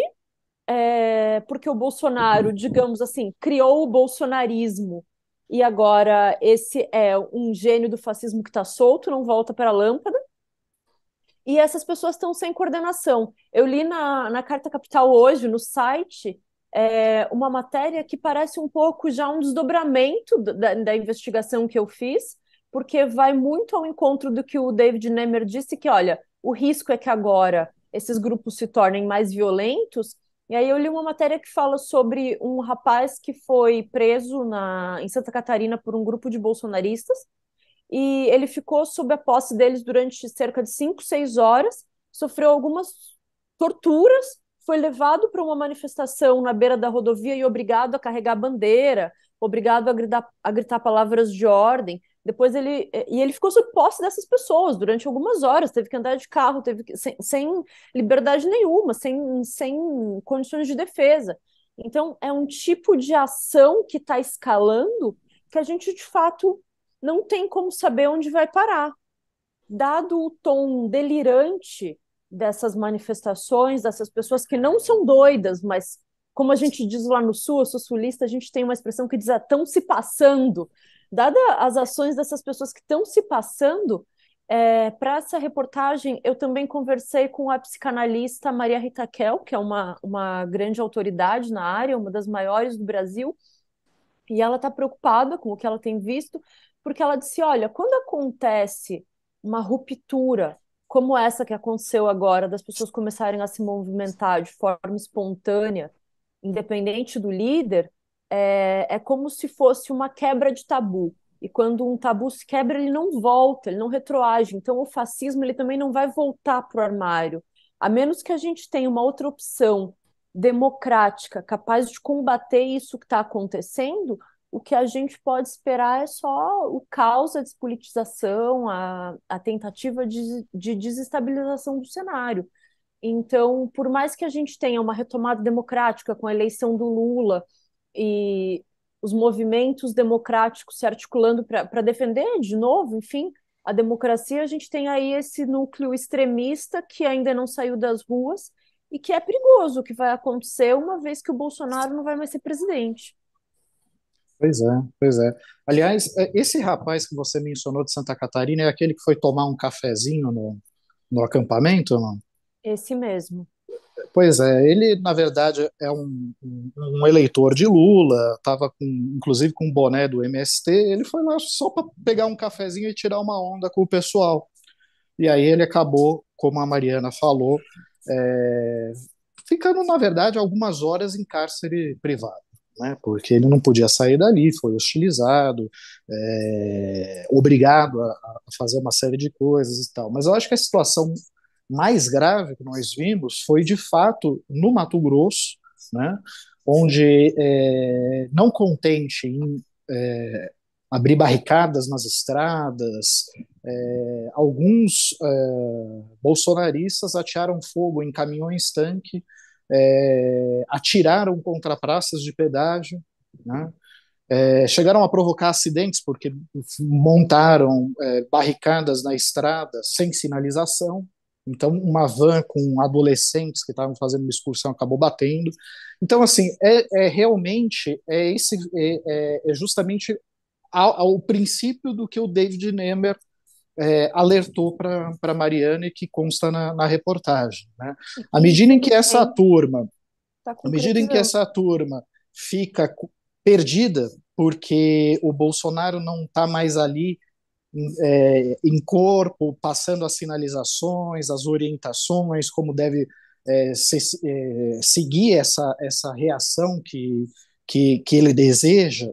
é, porque o Bolsonaro, uhum. digamos assim, criou o bolsonarismo e agora esse é um gênio do fascismo que está solto, não volta para a lâmpada e essas pessoas estão sem coordenação. Eu li na, na Carta Capital hoje, no site, é, uma matéria que parece um pouco já um desdobramento da, da investigação que eu fiz, porque vai muito ao encontro do que o David Nemer disse, que, olha, o risco é que agora esses grupos se tornem mais violentos, e aí eu li uma matéria que fala sobre um rapaz que foi preso na, em Santa Catarina por um grupo de bolsonaristas e ele ficou sob a posse deles durante cerca de 5, 6 horas, sofreu algumas torturas, foi levado para uma manifestação na beira da rodovia e obrigado a carregar bandeira, obrigado a gritar, a gritar palavras de ordem. Depois ele e ele ficou sob posse dessas pessoas durante algumas horas, teve que andar de carro, teve que, sem, sem liberdade nenhuma, sem, sem condições de defesa. Então é um tipo de ação que está escalando que a gente de fato não tem como saber onde vai parar. Dado o tom delirante dessas manifestações, dessas pessoas que não são doidas, mas como a gente diz lá no sul, eu sou sulista, a gente tem uma expressão que diz estão ah, se passando. Dada as ações dessas pessoas que estão se passando, é, para essa reportagem, eu também conversei com a psicanalista Maria Rita Kel, que é uma, uma grande autoridade na área, uma das maiores do Brasil, e ela está preocupada com o que ela tem visto, porque ela disse: olha, quando acontece uma ruptura como essa que aconteceu agora, das pessoas começarem a se movimentar de forma espontânea, independente do líder, é, é como se fosse uma quebra de tabu. E quando um tabu se quebra, ele não volta, ele não retroage. Então, o fascismo ele também não vai voltar para o armário, a menos que a gente tenha uma outra opção democrática capaz de combater isso que está acontecendo o que a gente pode esperar é só o caos, a despolitização, a, a tentativa de, de desestabilização do cenário. Então, por mais que a gente tenha uma retomada democrática com a eleição do Lula e os movimentos democráticos se articulando para defender de novo, enfim, a democracia, a gente tem aí esse núcleo extremista que ainda não saiu das ruas e que é perigoso o que vai acontecer uma vez que o Bolsonaro não vai mais ser presidente. Pois é, pois é. Aliás, é, esse rapaz que você mencionou de Santa Catarina é aquele que foi tomar um cafezinho no, no acampamento, não? Esse mesmo. Pois é, ele na verdade é um, um eleitor de Lula, estava com, inclusive com um boné do MST, ele foi lá só para pegar um cafezinho e tirar uma onda com o pessoal. E aí ele acabou, como a Mariana falou, é, ficando na verdade algumas horas em cárcere privado né, porque ele não podia sair dali, foi hostilizado, é, obrigado a, a, fazer uma série de coisas e tal. Mas eu acho que a situação mais grave que nós vimos foi, de fato, no Mato Grosso, né, onde, é, não contente em é, abrir barricadas nas estradas, é, alguns é, bolsonaristas atearam fogo em caminhões-tanque é, atiraram contra praças de pedágio, né? é, chegaram a provocar acidentes porque montaram é, barricadas na estrada sem sinalização. Então, uma van com adolescentes que estavam fazendo uma excursão acabou batendo. Então, assim, é, é realmente é esse é, é, é justamente ao, ao princípio do que o David Nemer é, alertou para Mariane, que consta na, na reportagem. Né? À medida em que essa turma, tá à medida em que essa turma fica perdida, porque o Bolsonaro não está mais ali é, em corpo, passando as sinalizações, as orientações, como deve é, se, é, seguir essa, essa reação que, que, que ele deseja,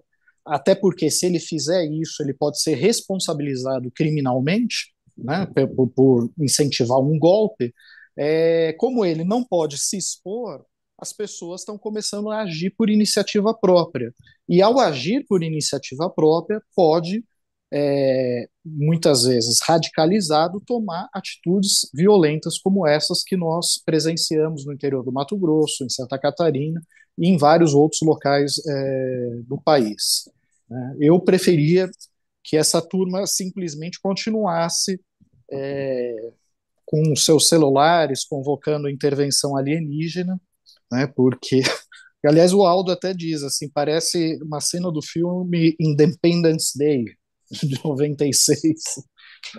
até porque se ele fizer isso, ele pode ser responsabilizado criminalmente, né, por, por incentivar um golpe. É, como ele não pode se expor, as pessoas estão começando a agir por iniciativa própria. E ao agir por iniciativa própria, pode, é, muitas vezes radicalizado, tomar atitudes violentas como essas que nós presenciamos no interior do Mato Grosso, em Santa Catarina e em vários outros locais é, do país. Né? Eu preferia que essa turma simplesmente continuasse é, com seus celulares convocando intervenção alienígena, né? porque [laughs] Aliás, o Aldo até diz assim, parece uma cena do filme Independence Day [laughs] de 96.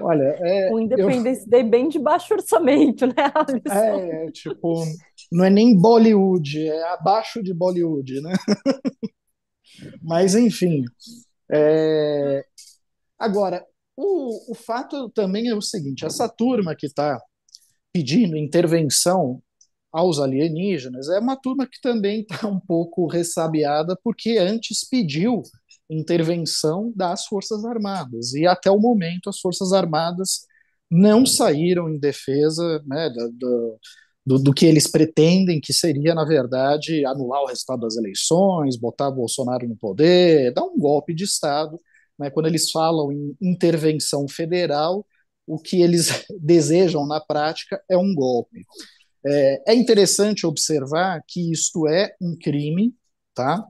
Olha, é, o Independence eu... Day bem de baixo orçamento, né, Alisson? É, tipo, não é nem Bollywood, é abaixo de Bollywood, né? [laughs] Mas, enfim. É... Agora, o, o fato também é o seguinte: essa turma que está pedindo intervenção aos alienígenas é uma turma que também está um pouco ressabiada, porque antes pediu intervenção das Forças Armadas. E até o momento, as Forças Armadas não saíram em defesa né, do, do, que eles pretendem, que seria, na verdade, anular o resultado das eleições, botar Bolsonaro no poder, dar um golpe de Estado. Né? Quando eles falam em intervenção federal, o que eles [laughs] desejam na prática é um golpe. É, é interessante observar que isto é um crime, tá?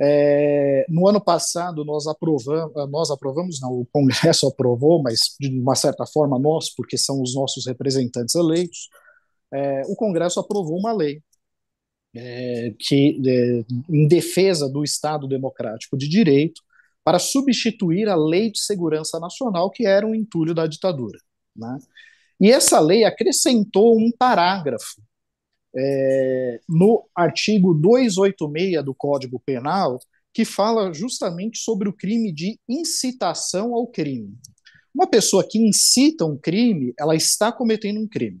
É, no ano passado nós aprovamos, nós aprovamos, não, o Congresso aprovou, mas de uma certa forma nós, porque são os nossos representantes eleitos, é, o Congresso aprovou uma lei é, que, é, em defesa do Estado Democrático de Direito para substituir a Lei de Segurança Nacional, que era um entulho da ditadura. Né? E essa lei acrescentou um parágrafo é, no artigo 286 do Código Penal, que fala justamente sobre o crime de incitação ao crime. Uma pessoa que incita um crime, ela está cometendo um crime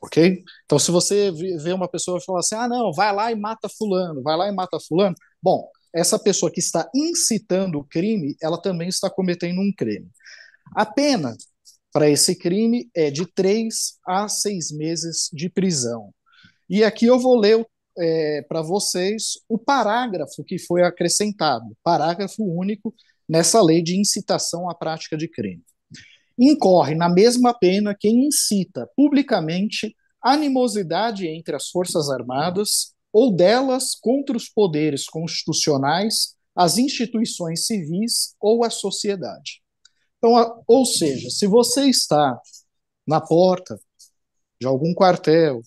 ok? Então, se você vê uma pessoa falar assim, ah, não, vai lá e mata fulano, vai lá e mata fulano, bom, essa pessoa que está incitando o crime, ela também está cometendo um crime. A pena para esse crime é de três a seis meses de prisão. E aqui eu vou ler é, para vocês o parágrafo que foi acrescentado, parágrafo único nessa lei de incitação à prática de crime incorre na mesma pena quem incita publicamente animosidade entre as Forças Armadas ou delas contra os poderes constitucionais, as instituições civis ou a sociedade. Então, ou seja, se você está na porta de algum quartel,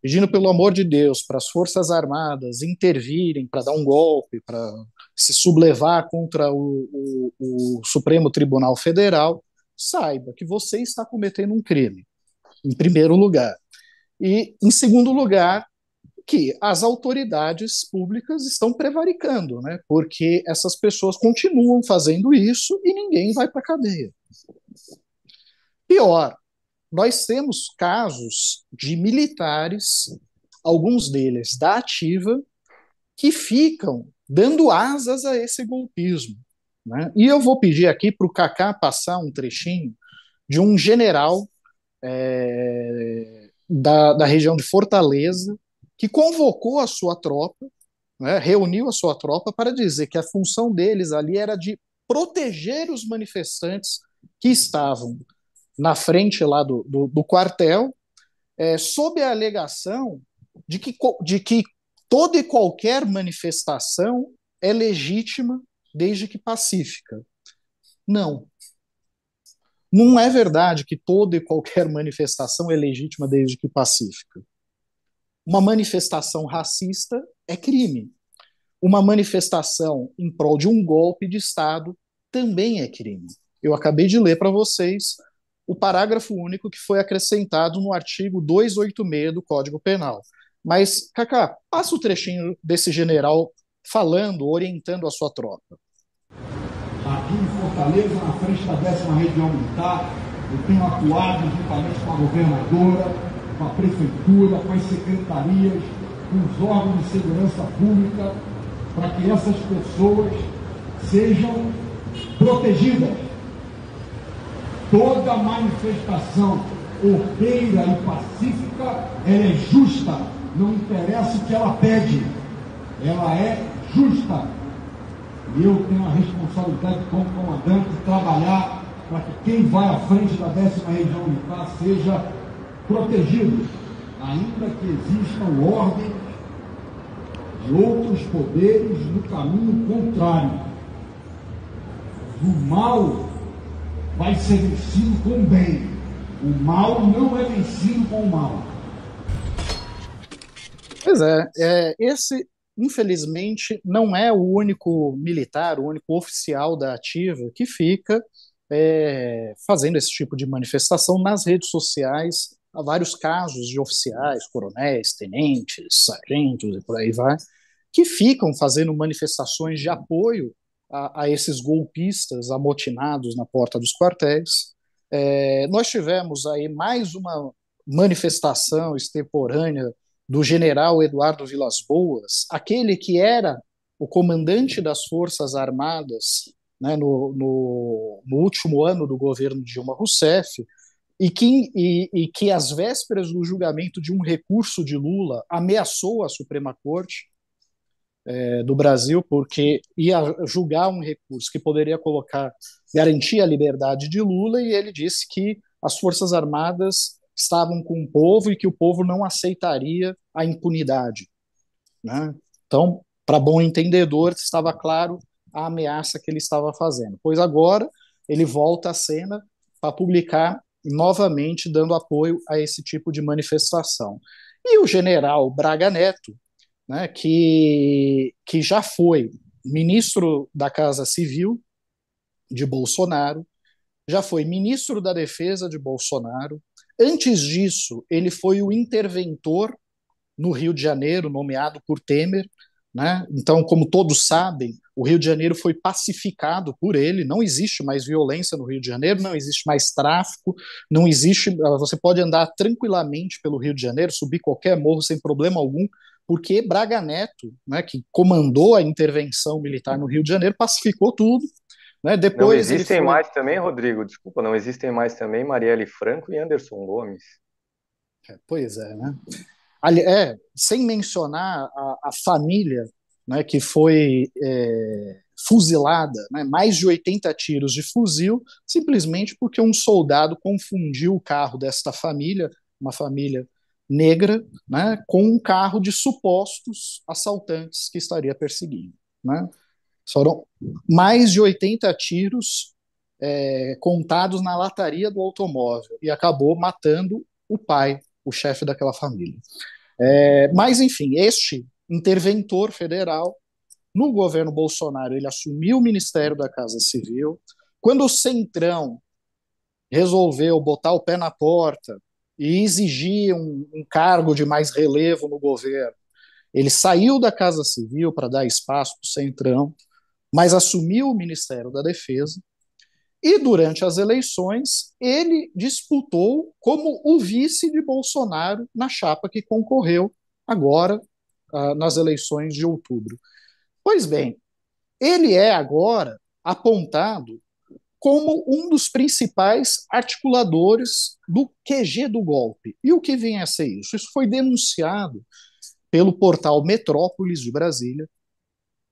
pedindo pelo amor de Deus para as Forças Armadas intervirem para dar um golpe, para se sublevar contra o, o, o Supremo Tribunal Federal, saiba que você está cometendo um crime, em primeiro lugar. E, em segundo lugar, que as autoridades públicas estão prevaricando, né? porque essas pessoas continuam fazendo isso e ninguém vai para a cadeia. Pior, nós temos casos de militares, alguns deles da ativa, que ficam dando asas a esse golpismo. Né? E eu vou pedir aqui para o Kaká passar um trechinho de um general é, da, da região de Fortaleza que convocou a sua tropa, né, reuniu a sua tropa para dizer que a função deles ali era de proteger os manifestantes que estavam na frente lá do, do, do quartel, é, sob a alegação de que, de que toda e qualquer manifestação é legítima desde que pacífica. Não. Não é verdade que toda e qualquer manifestação é legítima desde que pacífica. Uma manifestação racista é crime. Uma manifestação em prol de um golpe de Estado também é crime. Eu acabei de ler para vocês o parágrafo único que foi acrescentado no artigo 286 do Código Penal. Mas, Cacá, passa o trechinho desse general falando, orientando a sua tropa? Aqui em Fortaleza, na frente da décima região militar, eu tenho atuado juntamente com a governadora, com a prefeitura, com as secretarias, com os órgãos de segurança pública, para que essas pessoas sejam protegidas. Toda manifestação ordeira e pacífica, ela é justa, não interessa o que ela pede, ela é justa. E eu tenho a responsabilidade, como comandante, de trabalhar para que quem vai à frente da décima região militar seja protegido, ainda que existam ordens de outros poderes no caminho contrário. O mal vai ser vencido com o bem. O mal não é vencido com o mal. Pois é, é esse infelizmente, não é o único militar, o único oficial da ativa que fica é, fazendo esse tipo de manifestação nas redes sociais. Há vários casos de oficiais, coronéis, tenentes, sargentos e por aí vai, que ficam fazendo manifestações de apoio a, a esses golpistas amotinados na porta dos quartéis. É, nós tivemos aí mais uma manifestação extemporânea do general Eduardo Vilas Boas, aquele que era o comandante das Forças Armadas né, no, no, no, último ano do governo Dilma Rousseff, e que, e, e que, às vésperas do julgamento de um recurso de Lula, ameaçou a Suprema Corte é, do Brasil, porque ia julgar um recurso que poderia colocar, garantir a liberdade de Lula, e ele disse que as Forças Armadas estavam com o povo e que o povo não aceitaria a impunidade. Né? Então, para bom entendedor, estava claro a ameaça que ele estava fazendo. Pois agora ele volta à cena para publicar novamente, dando apoio a esse tipo de manifestação. E o general Braga Neto, né, que, que já foi ministro da Casa Civil de Bolsonaro, já foi ministro da Defesa de Bolsonaro, Antes disso, ele foi o interventor no Rio de Janeiro, nomeado por Temer. Né? Então, como todos sabem, o Rio de Janeiro foi pacificado por ele. Não existe mais violência no Rio de Janeiro, não existe mais tráfico, não existe. Ah, você pode andar tranquilamente pelo Rio de Janeiro, subir qualquer morro sem problema algum, porque Braga Neto, né, que comandou a intervenção militar no Rio de Janeiro, pacificou tudo né? Depois não existem foi... mais também, Rodrigo, desculpa, não existem mais também Marielle Franco e Anderson Gomes. É, pois é, né? Ali, é, sem mencionar a, a família né, que foi é, fuzilada, né, mais de 80 tiros de fuzil, simplesmente porque um soldado confundiu o carro desta família, uma família negra, né, com um carro de supostos assaltantes que estaria perseguindo. Né? Foram mais de 80 tiros é, contados na lataria do automóvel e acabou matando o pai, o chefe daquela família. É, mas, enfim, este interventor federal, no governo Bolsonaro, ele assumiu o Ministério da Casa Civil. Quando o Centrão resolveu botar o pé na porta e exigir um, um cargo de mais relevo no governo, ele saiu da Casa Civil para dar espaço para o Centrão mas assumiu o Ministério da Defesa. E durante as eleições, ele disputou como o vice de Bolsonaro na chapa que concorreu agora uh, nas eleições de outubro. Pois bem, ele é agora apontado como um dos principais articuladores do QG do golpe. E o que vem a ser isso? Isso foi denunciado pelo portal Metrópolis de Brasília,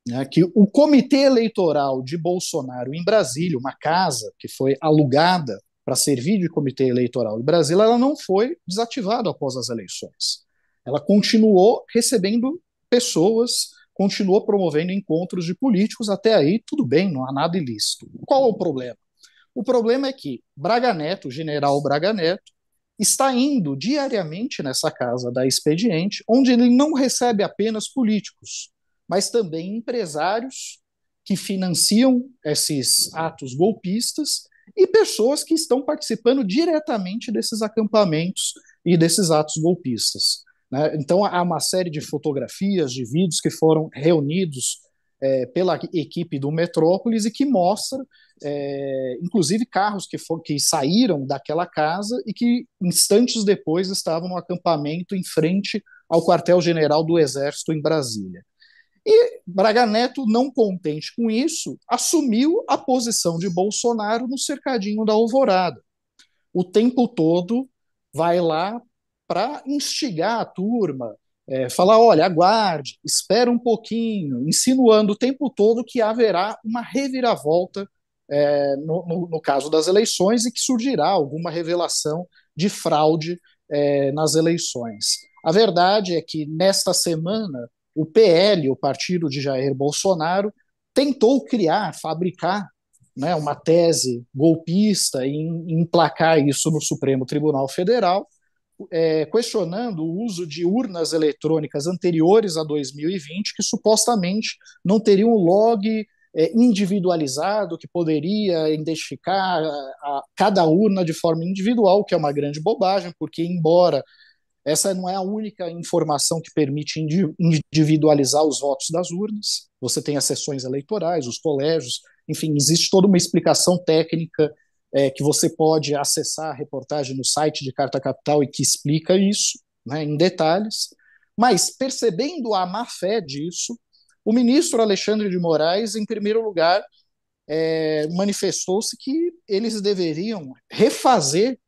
né, que o comitê eleitoral de Bolsonaro em Brasília, uma casa que foi alugada para servir de comitê eleitoral em Brasília, ela não foi desativada após as eleições. Ela continuou recebendo pessoas, continuou promovendo encontros de políticos, até aí tudo bem, não há nada ilícito. Qual é o problema? O problema é que Braga Neto, o general Braga Neto, está indo diariamente nessa casa da expediente, onde ele não recebe apenas políticos, mas também empresários que financiam esses atos golpistas e pessoas que estão participando diretamente desses acampamentos e desses atos golpistas. Né? Então, há uma série de fotografias, de vídeos que foram reunidos é, pela equipe do Metrópolis e que mostra, é, inclusive, carros que, for, que saíram daquela casa e que instantes depois estavam no acampamento em frente ao quartel-general do Exército em Brasília. E Braga Neto, não contente com isso, assumiu a posição de Bolsonaro no cercadinho da Alvorada. O tempo todo vai lá para instigar a turma, é, falar: olha, aguarde, espera um pouquinho, insinuando o tempo todo que haverá uma reviravolta é, no, no, no, caso das eleições e que surgirá alguma revelação de fraude é, nas eleições. A verdade é que nesta semana o PL, o partido de Jair Bolsonaro, tentou criar, fabricar né, uma tese golpista e emplacar isso no Supremo Tribunal Federal, é, questionando o uso de urnas eletrônicas anteriores a 2020, que supostamente não teriam log é, individualizado, que poderia identificar a, a, cada urna de forma individual, que é uma grande bobagem, porque, embora essa não é a única informação que permite individualizar os votos das urnas. Você tem as sessões eleitorais, os colégios, enfim, existe toda uma explicação técnica é, que você pode acessar a reportagem no site de Carta Capital e que explica isso né, em detalhes. Mas, percebendo a má fé disso, o ministro Alexandre de Moraes, em primeiro lugar, é, manifestou-se que eles deveriam refazer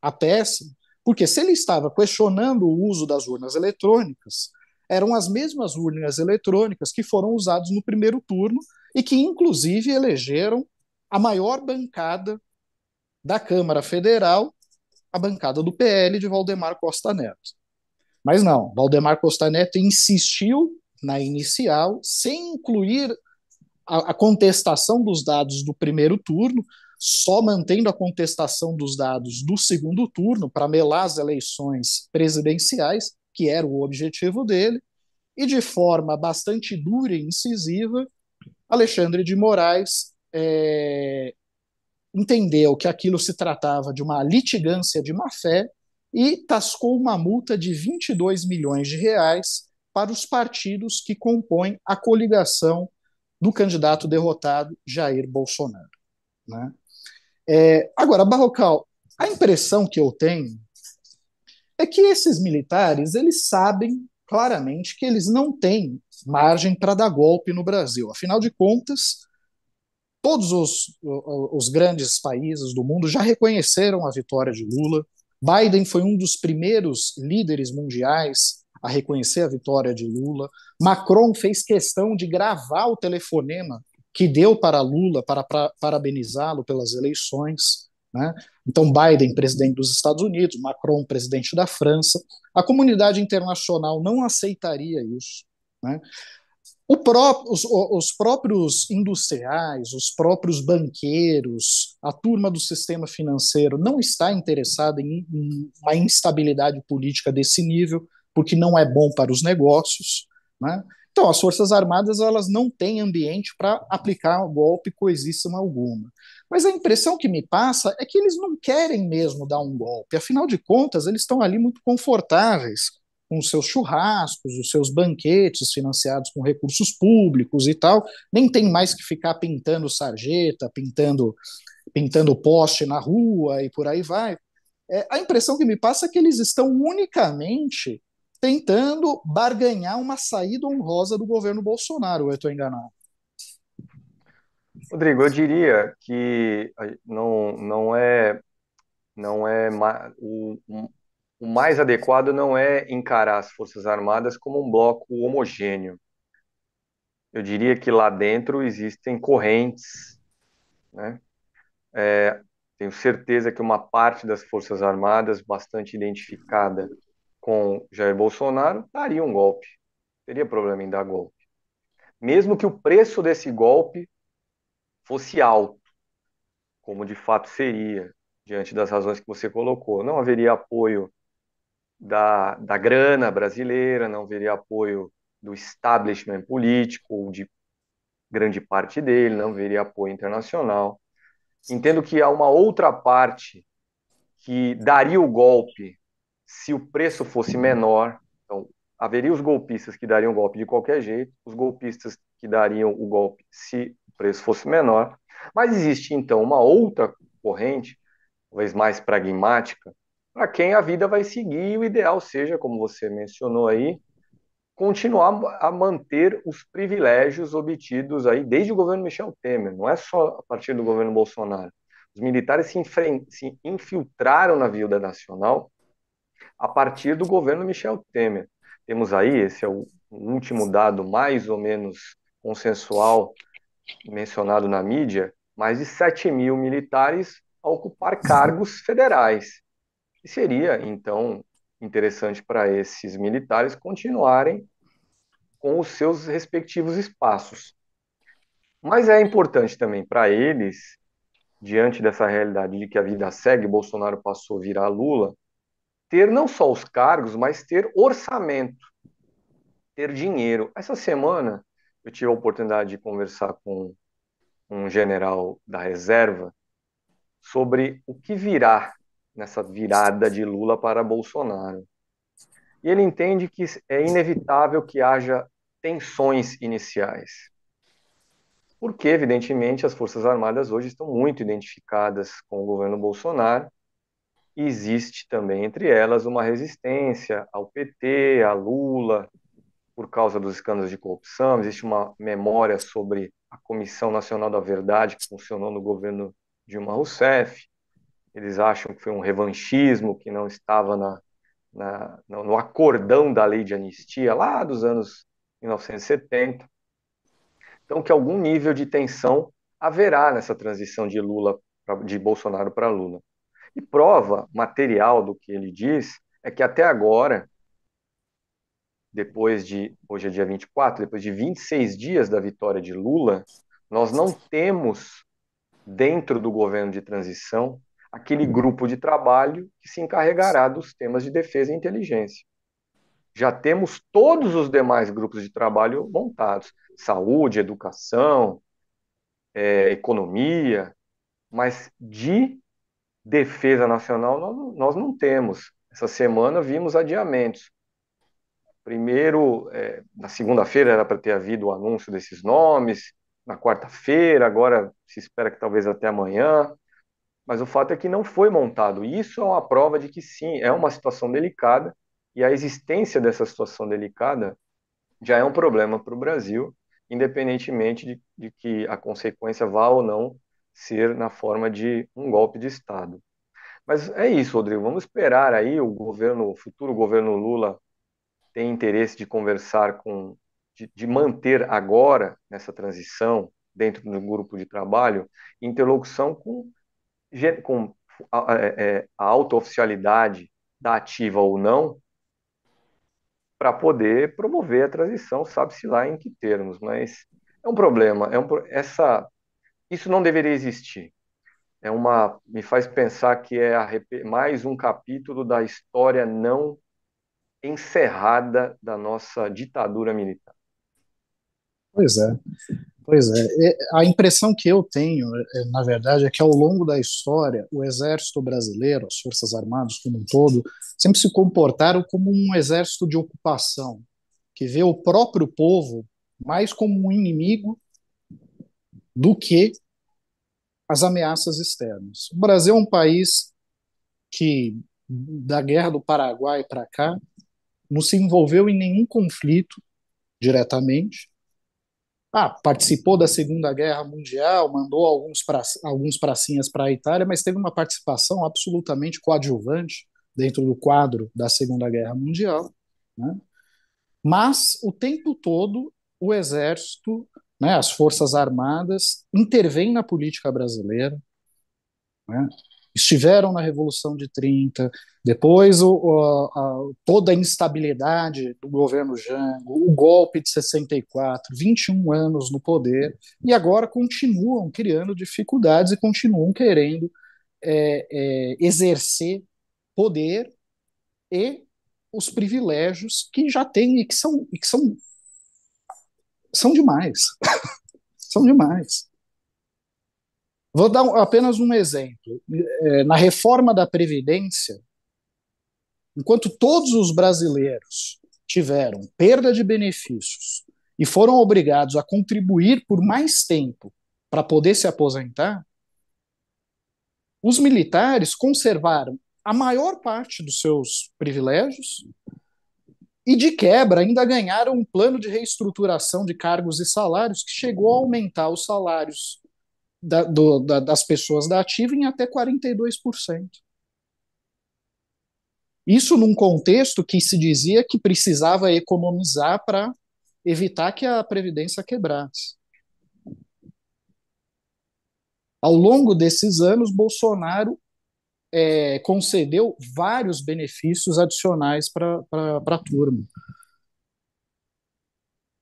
a peça porque se ele estava questionando o uso das urnas eletrônicas, eram as mesmas urnas eletrônicas que foram usadas no primeiro turno e que, inclusive, elegeram a maior bancada da Câmara Federal, a bancada do PL de Valdemar Costa Neto. Mas não, Valdemar Costa Neto insistiu na inicial, sem incluir a, a contestação dos dados do primeiro turno, só mantendo a contestação dos dados do segundo turno para melar as eleições presidenciais, que era o objetivo dele, e de forma bastante dura e incisiva, Alexandre de Moraes é, entendeu que aquilo se tratava de uma litigância de má-fé e tascou uma multa de 22 milhões de reais para os partidos que compõem a coligação do candidato derrotado Jair Bolsonaro. Né? É, agora, Barrocal, a impressão que eu tenho é que esses militares eles sabem claramente que eles não têm margem para dar golpe no Brasil. Afinal de contas, todos os, os grandes países do mundo já reconheceram a vitória de Lula. Biden foi um dos primeiros líderes mundiais a reconhecer a vitória de Lula. Macron fez questão de gravar o telefonema que deu para Lula para, para parabenizá-lo pelas eleições. Né? Então, Biden, presidente dos Estados Unidos, Macron, presidente da França. A comunidade internacional não aceitaria isso. Né? Pró os, os, próprios industriais, os próprios banqueiros, a turma do sistema financeiro não está interessada em, em uma instabilidade política desse nível, porque não é bom para os negócios. Né? Então, as Forças Armadas elas não têm ambiente para aplicar um golpe coisíssima alguma. Mas a impressão que me passa é que eles não querem mesmo dar um golpe. Afinal de contas, eles estão ali muito confortáveis com os seus churrascos, os seus banquetes financiados com recursos públicos e tal. Nem tem mais que ficar pintando sarjeta, pintando pintando poste na rua e por aí vai. É, a impressão que me passa é que eles estão unicamente tentando barganhar uma saída honrosa do governo Bolsonaro, eu estou enganado. Rodrigo, eu diria que não, não é não é o, o mais adequado não é encarar as Forças Armadas como um bloco homogêneo. Eu diria que lá dentro existem correntes, né? É, tenho certeza que uma parte das Forças Armadas, bastante identificada com Jair Bolsonaro, daria um golpe. Teria problema em dar golpe. Mesmo que o preço desse golpe fosse alto, como de fato seria, diante das razões que você colocou, não haveria apoio da, da grana brasileira, não haveria apoio do establishment político, ou de grande parte dele, não haveria apoio internacional. Entendo que há uma outra parte que daria o golpe se o preço fosse menor, então, haveria os golpistas que dariam golpe de qualquer jeito, os golpistas que dariam o golpe se o preço fosse menor. Mas existe então uma outra corrente, talvez mais pragmática, para quem a vida vai seguir e o ideal seja, como você mencionou aí, continuar a manter os privilégios obtidos aí desde o governo Michel Temer, não é só a partir do governo Bolsonaro. Os militares se, se infiltraram na vida nacional a partir do governo Michel Temer. Temos aí, esse é o último dado mais ou menos consensual mencionado na mídia, mais de 7 mil militares a ocupar cargos federais. E seria, então, interessante para esses militares continuarem com os seus respectivos espaços. Mas é importante também para eles, diante dessa realidade de que a vida segue, Bolsonaro passou a virar Lula, ter não só os cargos, mas ter orçamento, ter dinheiro. Essa semana eu tive a oportunidade de conversar com um general da reserva sobre o que virá nessa virada de Lula para Bolsonaro. E ele entende que é inevitável que haja tensões iniciais. Porque, evidentemente, as Forças Armadas hoje estão muito identificadas com o governo Bolsonaro existe também entre elas uma resistência ao PT, a Lula, por causa dos escândalos de corrupção, existe uma memória sobre a Comissão Nacional da Verdade que funcionou no governo Dilma Rousseff. Eles acham que foi um revanchismo que não estava na, na, no acordão da lei de anistia lá dos anos 1970. Então, que algum nível de tensão haverá nessa transição de Lula pra, de Bolsonaro para Lula. E prova material do que ele diz é que até agora, depois de, hoje é dia 24, depois de 26 dias da vitória de Lula, nós não temos dentro do governo de transição aquele grupo de trabalho que se encarregará dos temas de defesa e inteligência. Já temos todos os demais grupos de trabalho montados: saúde, educação, é, economia, mas de defesa nacional nós, nós não temos. Essa semana vimos adiamentos. Primeiro, é, na segunda-feira era para ter havido o anúncio desses nomes, na quarta-feira, agora se espera que talvez até amanhã. Mas o fato é que não foi montado. isso é uma prova de que sim, é uma situação delicada e a existência dessa situação delicada já é um problema para o Brasil, independentemente de, de que a consequência vá ou não ser na forma de um golpe de Estado. Mas é isso, Rodrigo. Vamos esperar aí o governo, o futuro governo Lula tem interesse de conversar com, de, de manter agora nessa transição dentro do grupo de trabalho interlocução com, com a, é, é, a autooficialidade da ativa ou não para poder promover a transição, sabe-se lá em que termos, mas é um problema. É um, essa isso não deveria existir. É uma, me faz pensar que é a, mais um capítulo da história não encerrada da nossa ditadura militar. Pois é, pois é. A impressão que eu tenho, eh, na verdade, é que ao longo da história, o exército brasileiro, as forças armadas como um todo, sempre se comportaram como um exército de ocupação, que vê o próprio povo mais como um inimigo do que as ameaças externas. O Brasil é um país que, da Guerra do Paraguai para cá, não se envolveu em nenhum conflito diretamente. Ah, participou da Segunda Guerra Mundial, mandou alguns, pra, alguns pracinhas para a Itália, mas teve uma participação absolutamente coadjuvante dentro do quadro da Segunda Guerra Mundial. Né? Mas, o tempo todo, o Exército né, as Forças Armadas intervêm na política brasileira, né, estiveram na Revolução de 30, depois o, o, a, toda a instabilidade do governo Jango, o golpe de 64, 21 anos no poder, e agora continuam criando dificuldades e continuam querendo é, é, exercer poder e os privilégios que já têm e que são, e que são são demais. [laughs] são demais. Vou dar apenas um exemplo. É, na reforma da Previdência, enquanto todos os brasileiros tiveram perda de benefícios e foram obrigados a contribuir por mais tempo para poder se aposentar, os militares conservaram a maior parte dos seus privilégios e, de quebra, ainda ganharam um plano de reestruturação de cargos e salários que chegou a aumentar os salários da, do, da, das pessoas da ativa em até 42%. Isso num contexto que se dizia que precisava economizar para evitar que a Previdência quebrasse. Ao longo desses anos, Bolsonaro é, concedeu vários benefícios adicionais para a turma.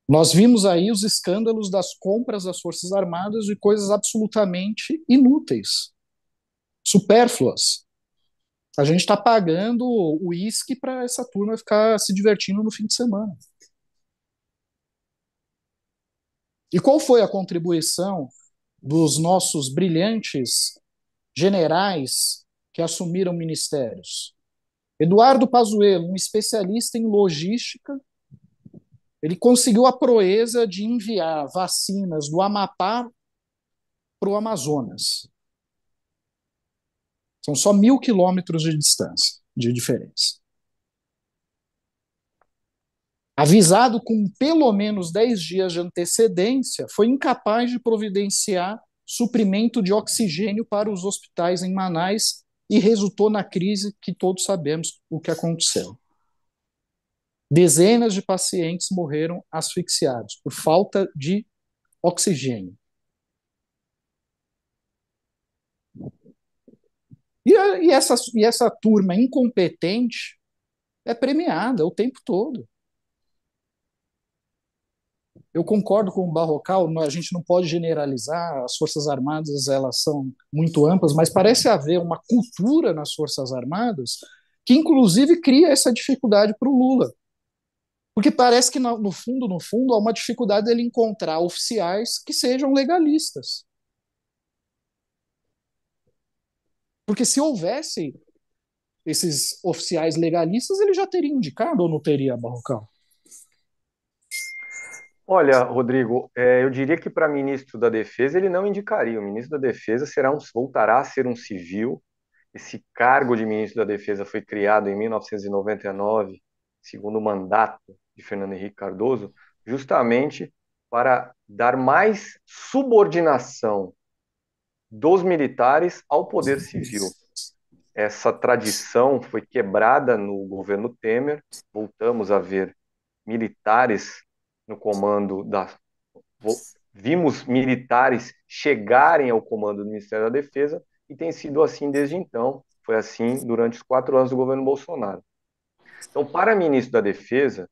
Nós vimos aí os escândalos das compras das Forças Armadas de coisas absolutamente inúteis, supérfluas. A gente está pagando o uísque para essa turma ficar se divertindo no fim de semana. E qual foi a contribuição dos nossos brilhantes generais que assumiram ministérios. Eduardo Pazuello, um especialista em logística, ele conseguiu a proeza de enviar vacinas do Amapá para o Amazonas. São só mil quilômetros de distância, de diferença. Avisado com pelo menos 10 dias de antecedência, foi incapaz de providenciar suprimento de oxigênio para os hospitais em Manaus e resultou na crise que todos sabemos o que aconteceu. Dezenas de pacientes morreram asfixiados por falta de oxigênio. E, e, essa, e essa turma incompetente é premiada o tempo todo. Eu concordo com o Barrocal, a gente não pode generalizar, as Forças Armadas elas são muito amplas, mas parece haver uma cultura nas Forças Armadas que, inclusive, cria essa dificuldade para o Lula. Porque parece que, no fundo, no fundo, há uma dificuldade dele encontrar oficiais que sejam legalistas. Porque se houvesse esses oficiais legalistas, ele já teria indicado ou não teria, Barrocal? Olha, Rodrigo, é, eu diria que para ministro da Defesa ele não indicaria. O ministro da Defesa será um, voltará a ser um civil. Esse cargo de ministro da Defesa foi criado em 1999, segundo o mandato de Fernando Henrique Cardoso, justamente para dar mais subordinação dos militares ao poder civil. Essa tradição foi quebrada no governo Temer. Voltamos a ver militares no comando da. Vimos militares chegarem ao comando do Ministério da Defesa e tem sido assim desde então. Foi assim durante os quatro anos do governo Bolsonaro. Então, para ministro da Defesa,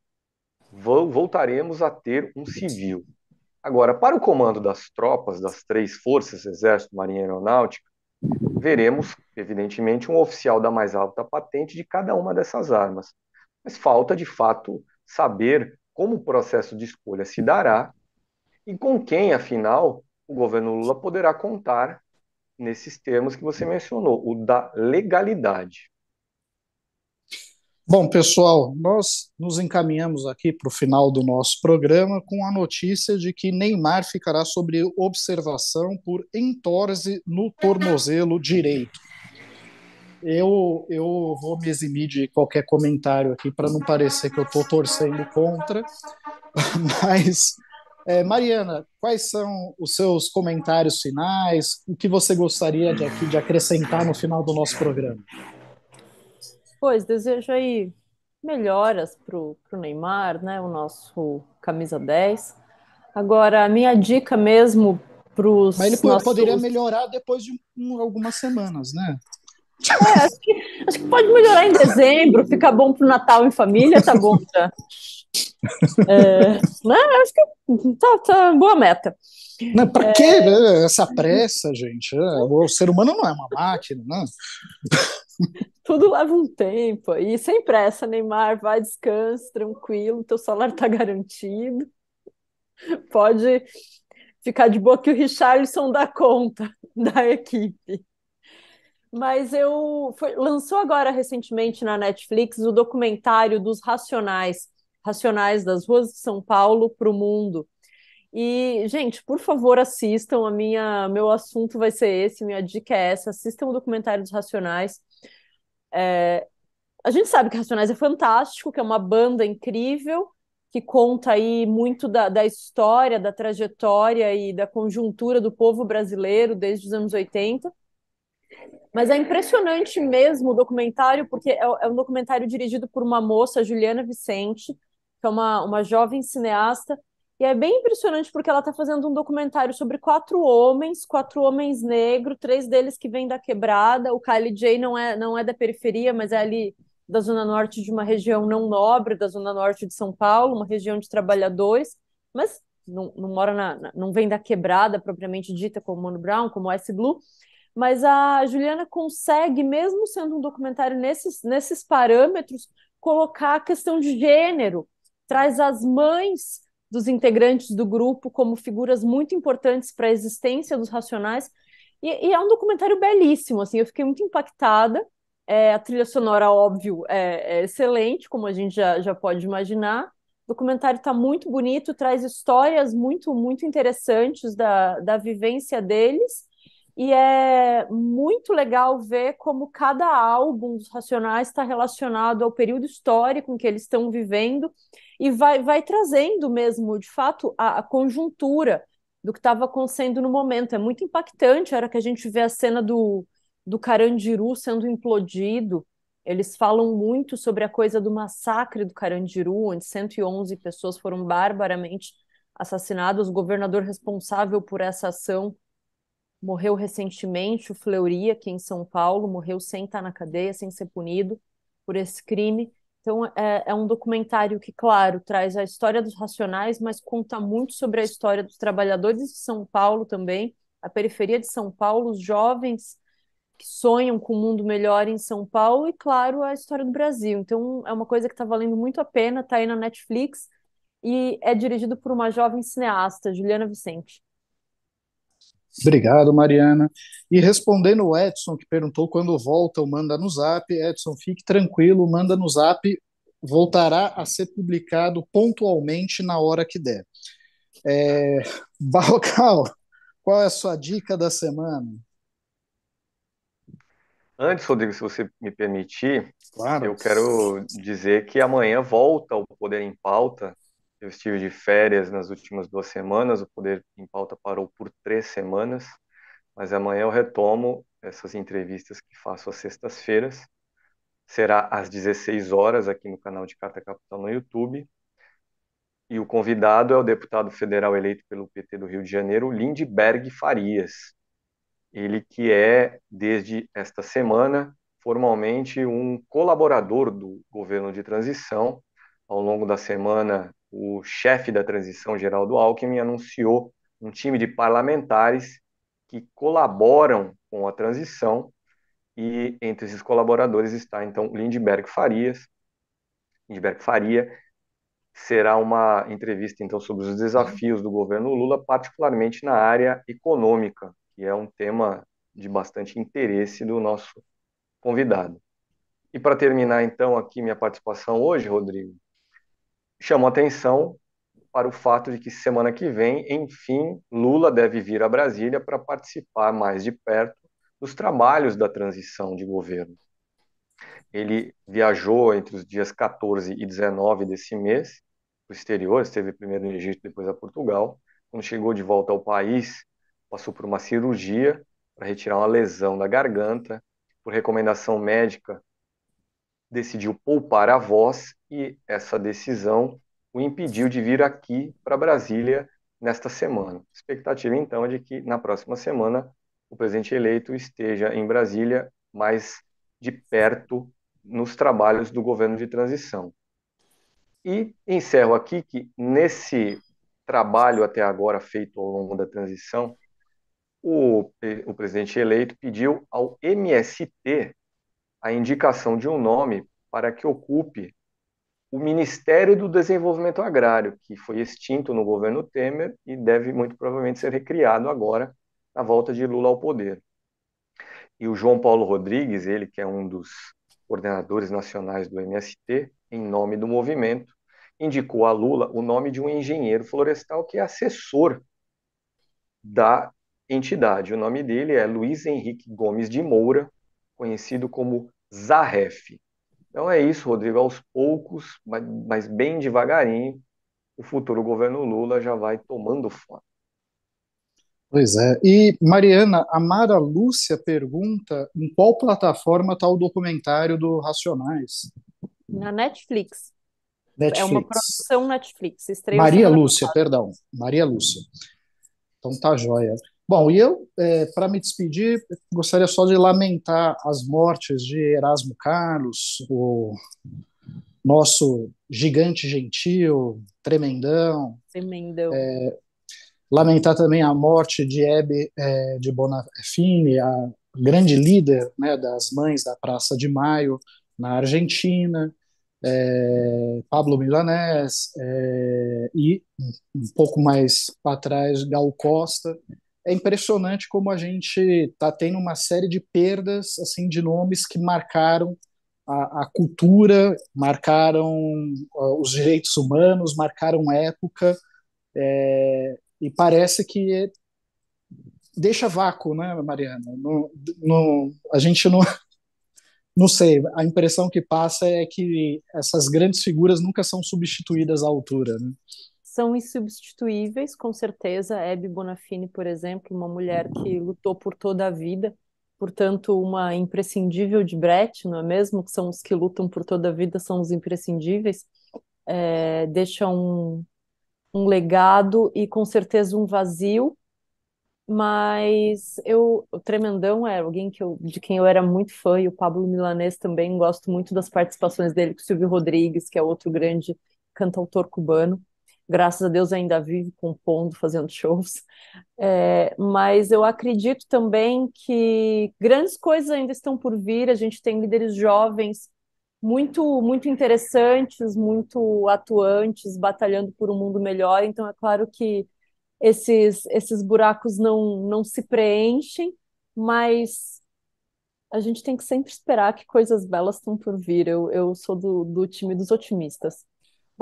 voltaremos a ter um civil. Agora, para o comando das tropas, das três forças, Exército, Marinha e Aeronáutica, veremos, evidentemente, um oficial da mais alta patente de cada uma dessas armas. Mas falta, de fato, saber como o processo de escolha se dará e com quem, afinal, o governo Lula poderá contar nesses termos que você mencionou, o da legalidade. Bom, pessoal, nós nos encaminhamos aqui para o final do nosso programa com a notícia de que Neymar ficará sobre observação por entorse no tornozelo direito. Eu, eu vou me eximir de qualquer comentário aqui para não parecer que eu estou torcendo contra, [laughs] mas é, Mariana, quais são os seus comentários finais? O que você gostaria de, aqui, de acrescentar no final do nosso programa? Pois, desejo aí melhoras para o Neymar, né, o nosso camisa 10. Agora, a minha dica mesmo para os. Mas ele nossos... poderia melhorar depois de um, algumas semanas, né? É, acho, que, acho que pode melhorar em dezembro, ficar bom pro Natal em família, tá bom já. É, né, acho que tá, tá boa meta. Não, pra é... que essa pressa, gente? É, o ser humano não é uma máquina, né? Tudo leva um tempo. E sem pressa, Neymar, vai, descanse, tranquilo, teu salário tá garantido. Pode ficar de boa que o Richarlison dá conta da equipe. Mas eu foi, lançou agora recentemente na Netflix o documentário dos Racionais, Racionais das ruas de São Paulo para o mundo. E gente, por favor, assistam. A minha meu assunto vai ser esse, minha dica é essa. Assistam o documentário dos Racionais. É, a gente sabe que Racionais é fantástico, que é uma banda incrível que conta aí muito da, da história, da trajetória e da conjuntura do povo brasileiro desde os anos 80 mas é impressionante mesmo o documentário, porque é, é, um documentário dirigido por uma moça, Juliana Vicente, que é uma, uma jovem cineasta. E é bem impressionante porque ela está fazendo um documentário sobre quatro homens, quatro homens negros, três deles que vêm da quebrada. O Kylie J não é, não é da periferia, mas é ali da Zona Norte de uma região não nobre, da Zona Norte de São Paulo, uma região de trabalhadores. Mas não, não mora na, não vem da quebrada propriamente dita como Mano Brown, como S. Blue mas a Juliana consegue, mesmo sendo um documentário nesses, nesses parâmetros, colocar a questão de gênero, traz as mães dos integrantes do grupo como figuras muito importantes para a existência dos Racionais, e, e, é um documentário belíssimo, assim, eu fiquei muito impactada, é, a trilha sonora, óbvio, é, é excelente, como a gente já, já pode imaginar, o documentário está muito bonito, traz histórias muito, muito interessantes da, da vivência deles, e é muito legal ver como cada álbum dos Racionais está relacionado ao período histórico em que eles estão vivendo e vai, vai trazendo mesmo, de fato, a, a conjuntura do que estava acontecendo no momento. É muito impactante a hora que a gente vê a cena do, do Carandiru sendo implodido. Eles falam muito sobre a coisa do massacre do Carandiru, onde 111 pessoas foram barbaramente assassinadas. O governador responsável por essa ação morreu recentemente o Fleury aqui em São Paulo, morreu sem estar na cadeia, sem ser punido por esse crime. Então é, é um documentário que, claro, traz a história dos racionais, mas conta muito sobre a história dos trabalhadores de São Paulo também, a periferia de São Paulo, os jovens que sonham com um mundo melhor em São Paulo e, claro, a história do Brasil. Então é uma coisa que está valendo muito a pena, está aí na Netflix e é dirigido por uma jovem cineasta, Juliana Vicente. Obrigado, Mariana. E respondendo o Edson, que perguntou quando volta o Manda no Zap, Edson, fique tranquilo, Manda no Zap voltará a ser publicado pontualmente na hora que der. É, [laughs] Barrocal, qual é a sua dica da semana? Antes, Rodrigo, se você me permitir, claro. eu quero dizer que amanhã volta o Poder em Pauta eu estive de férias nas últimas duas semanas, o Poder em Pauta parou por três semanas, mas amanhã eu retomo essas entrevistas que faço às sextas-feiras. Será às 16 horas aqui no canal de Carta Capital no YouTube. E o convidado é o deputado federal eleito pelo PT do Rio de Janeiro, Lindbergh Farias. Ele que é, desde esta semana, formalmente um colaborador do governo de transição. Ao longo da semana, o chefe da transição, geral do Alckmin, anunciou um time de parlamentares que colaboram com a transição e entre esses colaboradores está então Lindbergh Farias. Lindbergh Faria será uma entrevista então sobre os desafios do governo Lula, particularmente na área econômica, que é um tema de bastante interesse do nosso convidado. E para terminar então aqui minha participação hoje, Rodrigo, chamou atenção para o fato de que semana que vem, enfim, Lula deve vir a Brasília para participar mais de perto dos trabalhos da transição de governo. Ele viajou entre os dias 14 e 19 desse mês para o exterior, esteve primeiro no Egito, depois a Portugal. Quando chegou de volta ao país, passou por uma cirurgia para retirar uma lesão da garganta. Por recomendação médica, decidiu poupar a voz e essa decisão o impediu de vir aqui para Brasília nesta semana. A expectativa, então, é de que na próxima semana o presidente eleito esteja em Brasília mais de perto nos trabalhos do governo de transição. E encerro aqui que nesse trabalho até agora feito ao longo da transição, o, o presidente eleito pediu ao MST a indicação de um nome para que ocupe o Ministério do Desenvolvimento Agrário, que foi extinto no governo Temer e deve muito provavelmente ser recriado agora na volta de Lula ao poder. E o João Paulo Rodrigues, ele que é um dos coordenadores nacionais do MST, em nome do movimento, indicou a Lula o nome de um engenheiro florestal que é assessor da entidade. O nome dele é Luiz Henrique Gomes de Moura, conhecido como Zarref. Então é isso, Rodrigo. Aos poucos, mas bem devagarinho, o futuro governo Lula já vai tomando forma. Pois é. E, Mariana, a Mara Lúcia pergunta em qual plataforma está o documentário do Racionais? Na Netflix. Netflix. É uma produção Netflix. Maria Lúcia, perdão. Maria Lúcia. Então tá joia. Bom, e eu, é, para me despedir, gostaria só de lamentar as mortes de Erasmo Carlos, o nosso gigante gentil, tremendão. Tremendão. É, lamentar também a morte de Hebe é, de Bonafini, a grande líder né, das mães da Praça de Maio na Argentina. É, Pablo Milanés é, e um pouco mais para trás Gal Costa é impressionante como a gente está tendo uma série de perdas assim de nomes que marcaram a, a cultura, marcaram uh, os direitos humanos, marcaram época, é, e parece que é, deixa vácuo, né, Mariana? No, no, a gente não. [laughs] Não sei, a impressão que passa é que essas grandes figuras nunca são substituídas à altura. Né? são insubstituíveis, com certeza. Hebe Bonafini, por exemplo, uma mulher que lutou por toda a vida, portanto, uma imprescindível de Brett, não é mesmo? Que são os que lutam por toda a vida, são os imprescindíveis. É, um, um legado e, com certeza, um vazio. Mas eu, o Tremendão é alguém que eu, de quem eu era muito fã, e o Pablo Milanês também, gosto muito das participações dele com o Silvio Rodrigues, que é outro grande cantautor cubano graças a Deus ainda vive compondo, fazendo shows. É, mas eu acredito também que grandes coisas ainda estão por vir. A gente tem líderes jovens muito muito interessantes, muito atuantes, batalhando por um mundo melhor. Então é claro que esses esses buracos não não se preenchem, mas a gente tem que sempre esperar que coisas belas estão por vir. Eu, eu sou do, do time dos otimistas.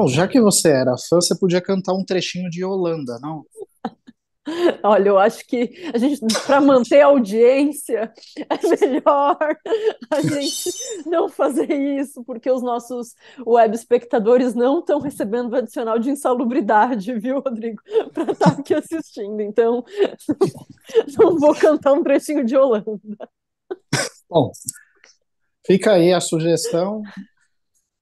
Bom, já que você era fã, você podia cantar um trechinho de Holanda, não? [laughs] Olha, eu acho que a gente, para manter a audiência, é melhor a gente não fazer isso, porque os nossos web espectadores não estão recebendo o adicional de insalubridade, viu, Rodrigo? [laughs] Para estar tá aqui assistindo. Então, [laughs] não vou cantar um trechinho de Holanda. Bom, fica aí a sugestão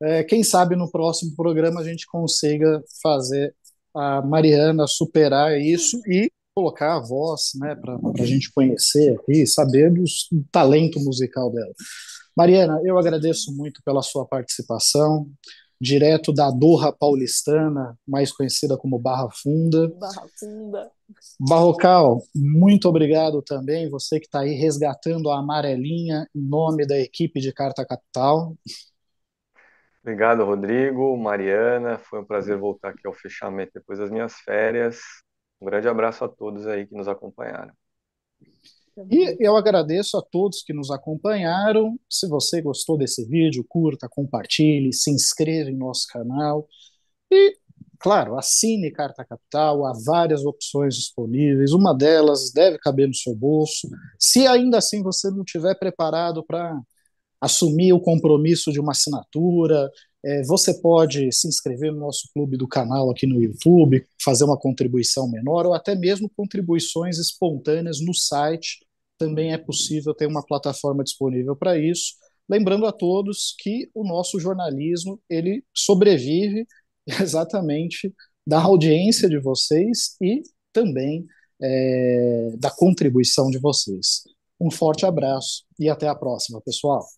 é, quem sabe no próximo programa a gente consiga fazer a Mariana superar isso e colocar a voz né, para a gente conhecer e saber do talento musical dela. Mariana, eu agradeço muito pela sua participação, direto da Dorra Paulistana, mais conhecida como Barra Funda. Barra Funda. Barrocal, muito obrigado também, você que está aí resgatando a amarelinha em nome da equipe de Carta Capital. Obrigado, Rodrigo, Mariana. Foi um prazer voltar aqui ao fechamento depois das minhas férias. Um grande abraço a todos aí que nos acompanharam. E eu agradeço a todos que nos acompanharam. Se você gostou desse vídeo, curta, compartilhe, se inscreva em nosso canal. E, claro, assine Carta Capital. Há várias opções disponíveis. Uma delas deve caber no seu bolso. Se ainda assim você não estiver preparado para assumir o compromisso de uma assinatura. É, você pode se inscrever no nosso clube do canal aqui no YouTube, fazer uma contribuição menor ou até mesmo contribuições espontâneas no site. Também é possível ter uma plataforma disponível para isso. Lembrando a todos que o nosso jornalismo ele sobrevive [laughs] exatamente da audiência de vocês e também é, da contribuição de vocês. Um forte abraço e até a próxima, pessoal.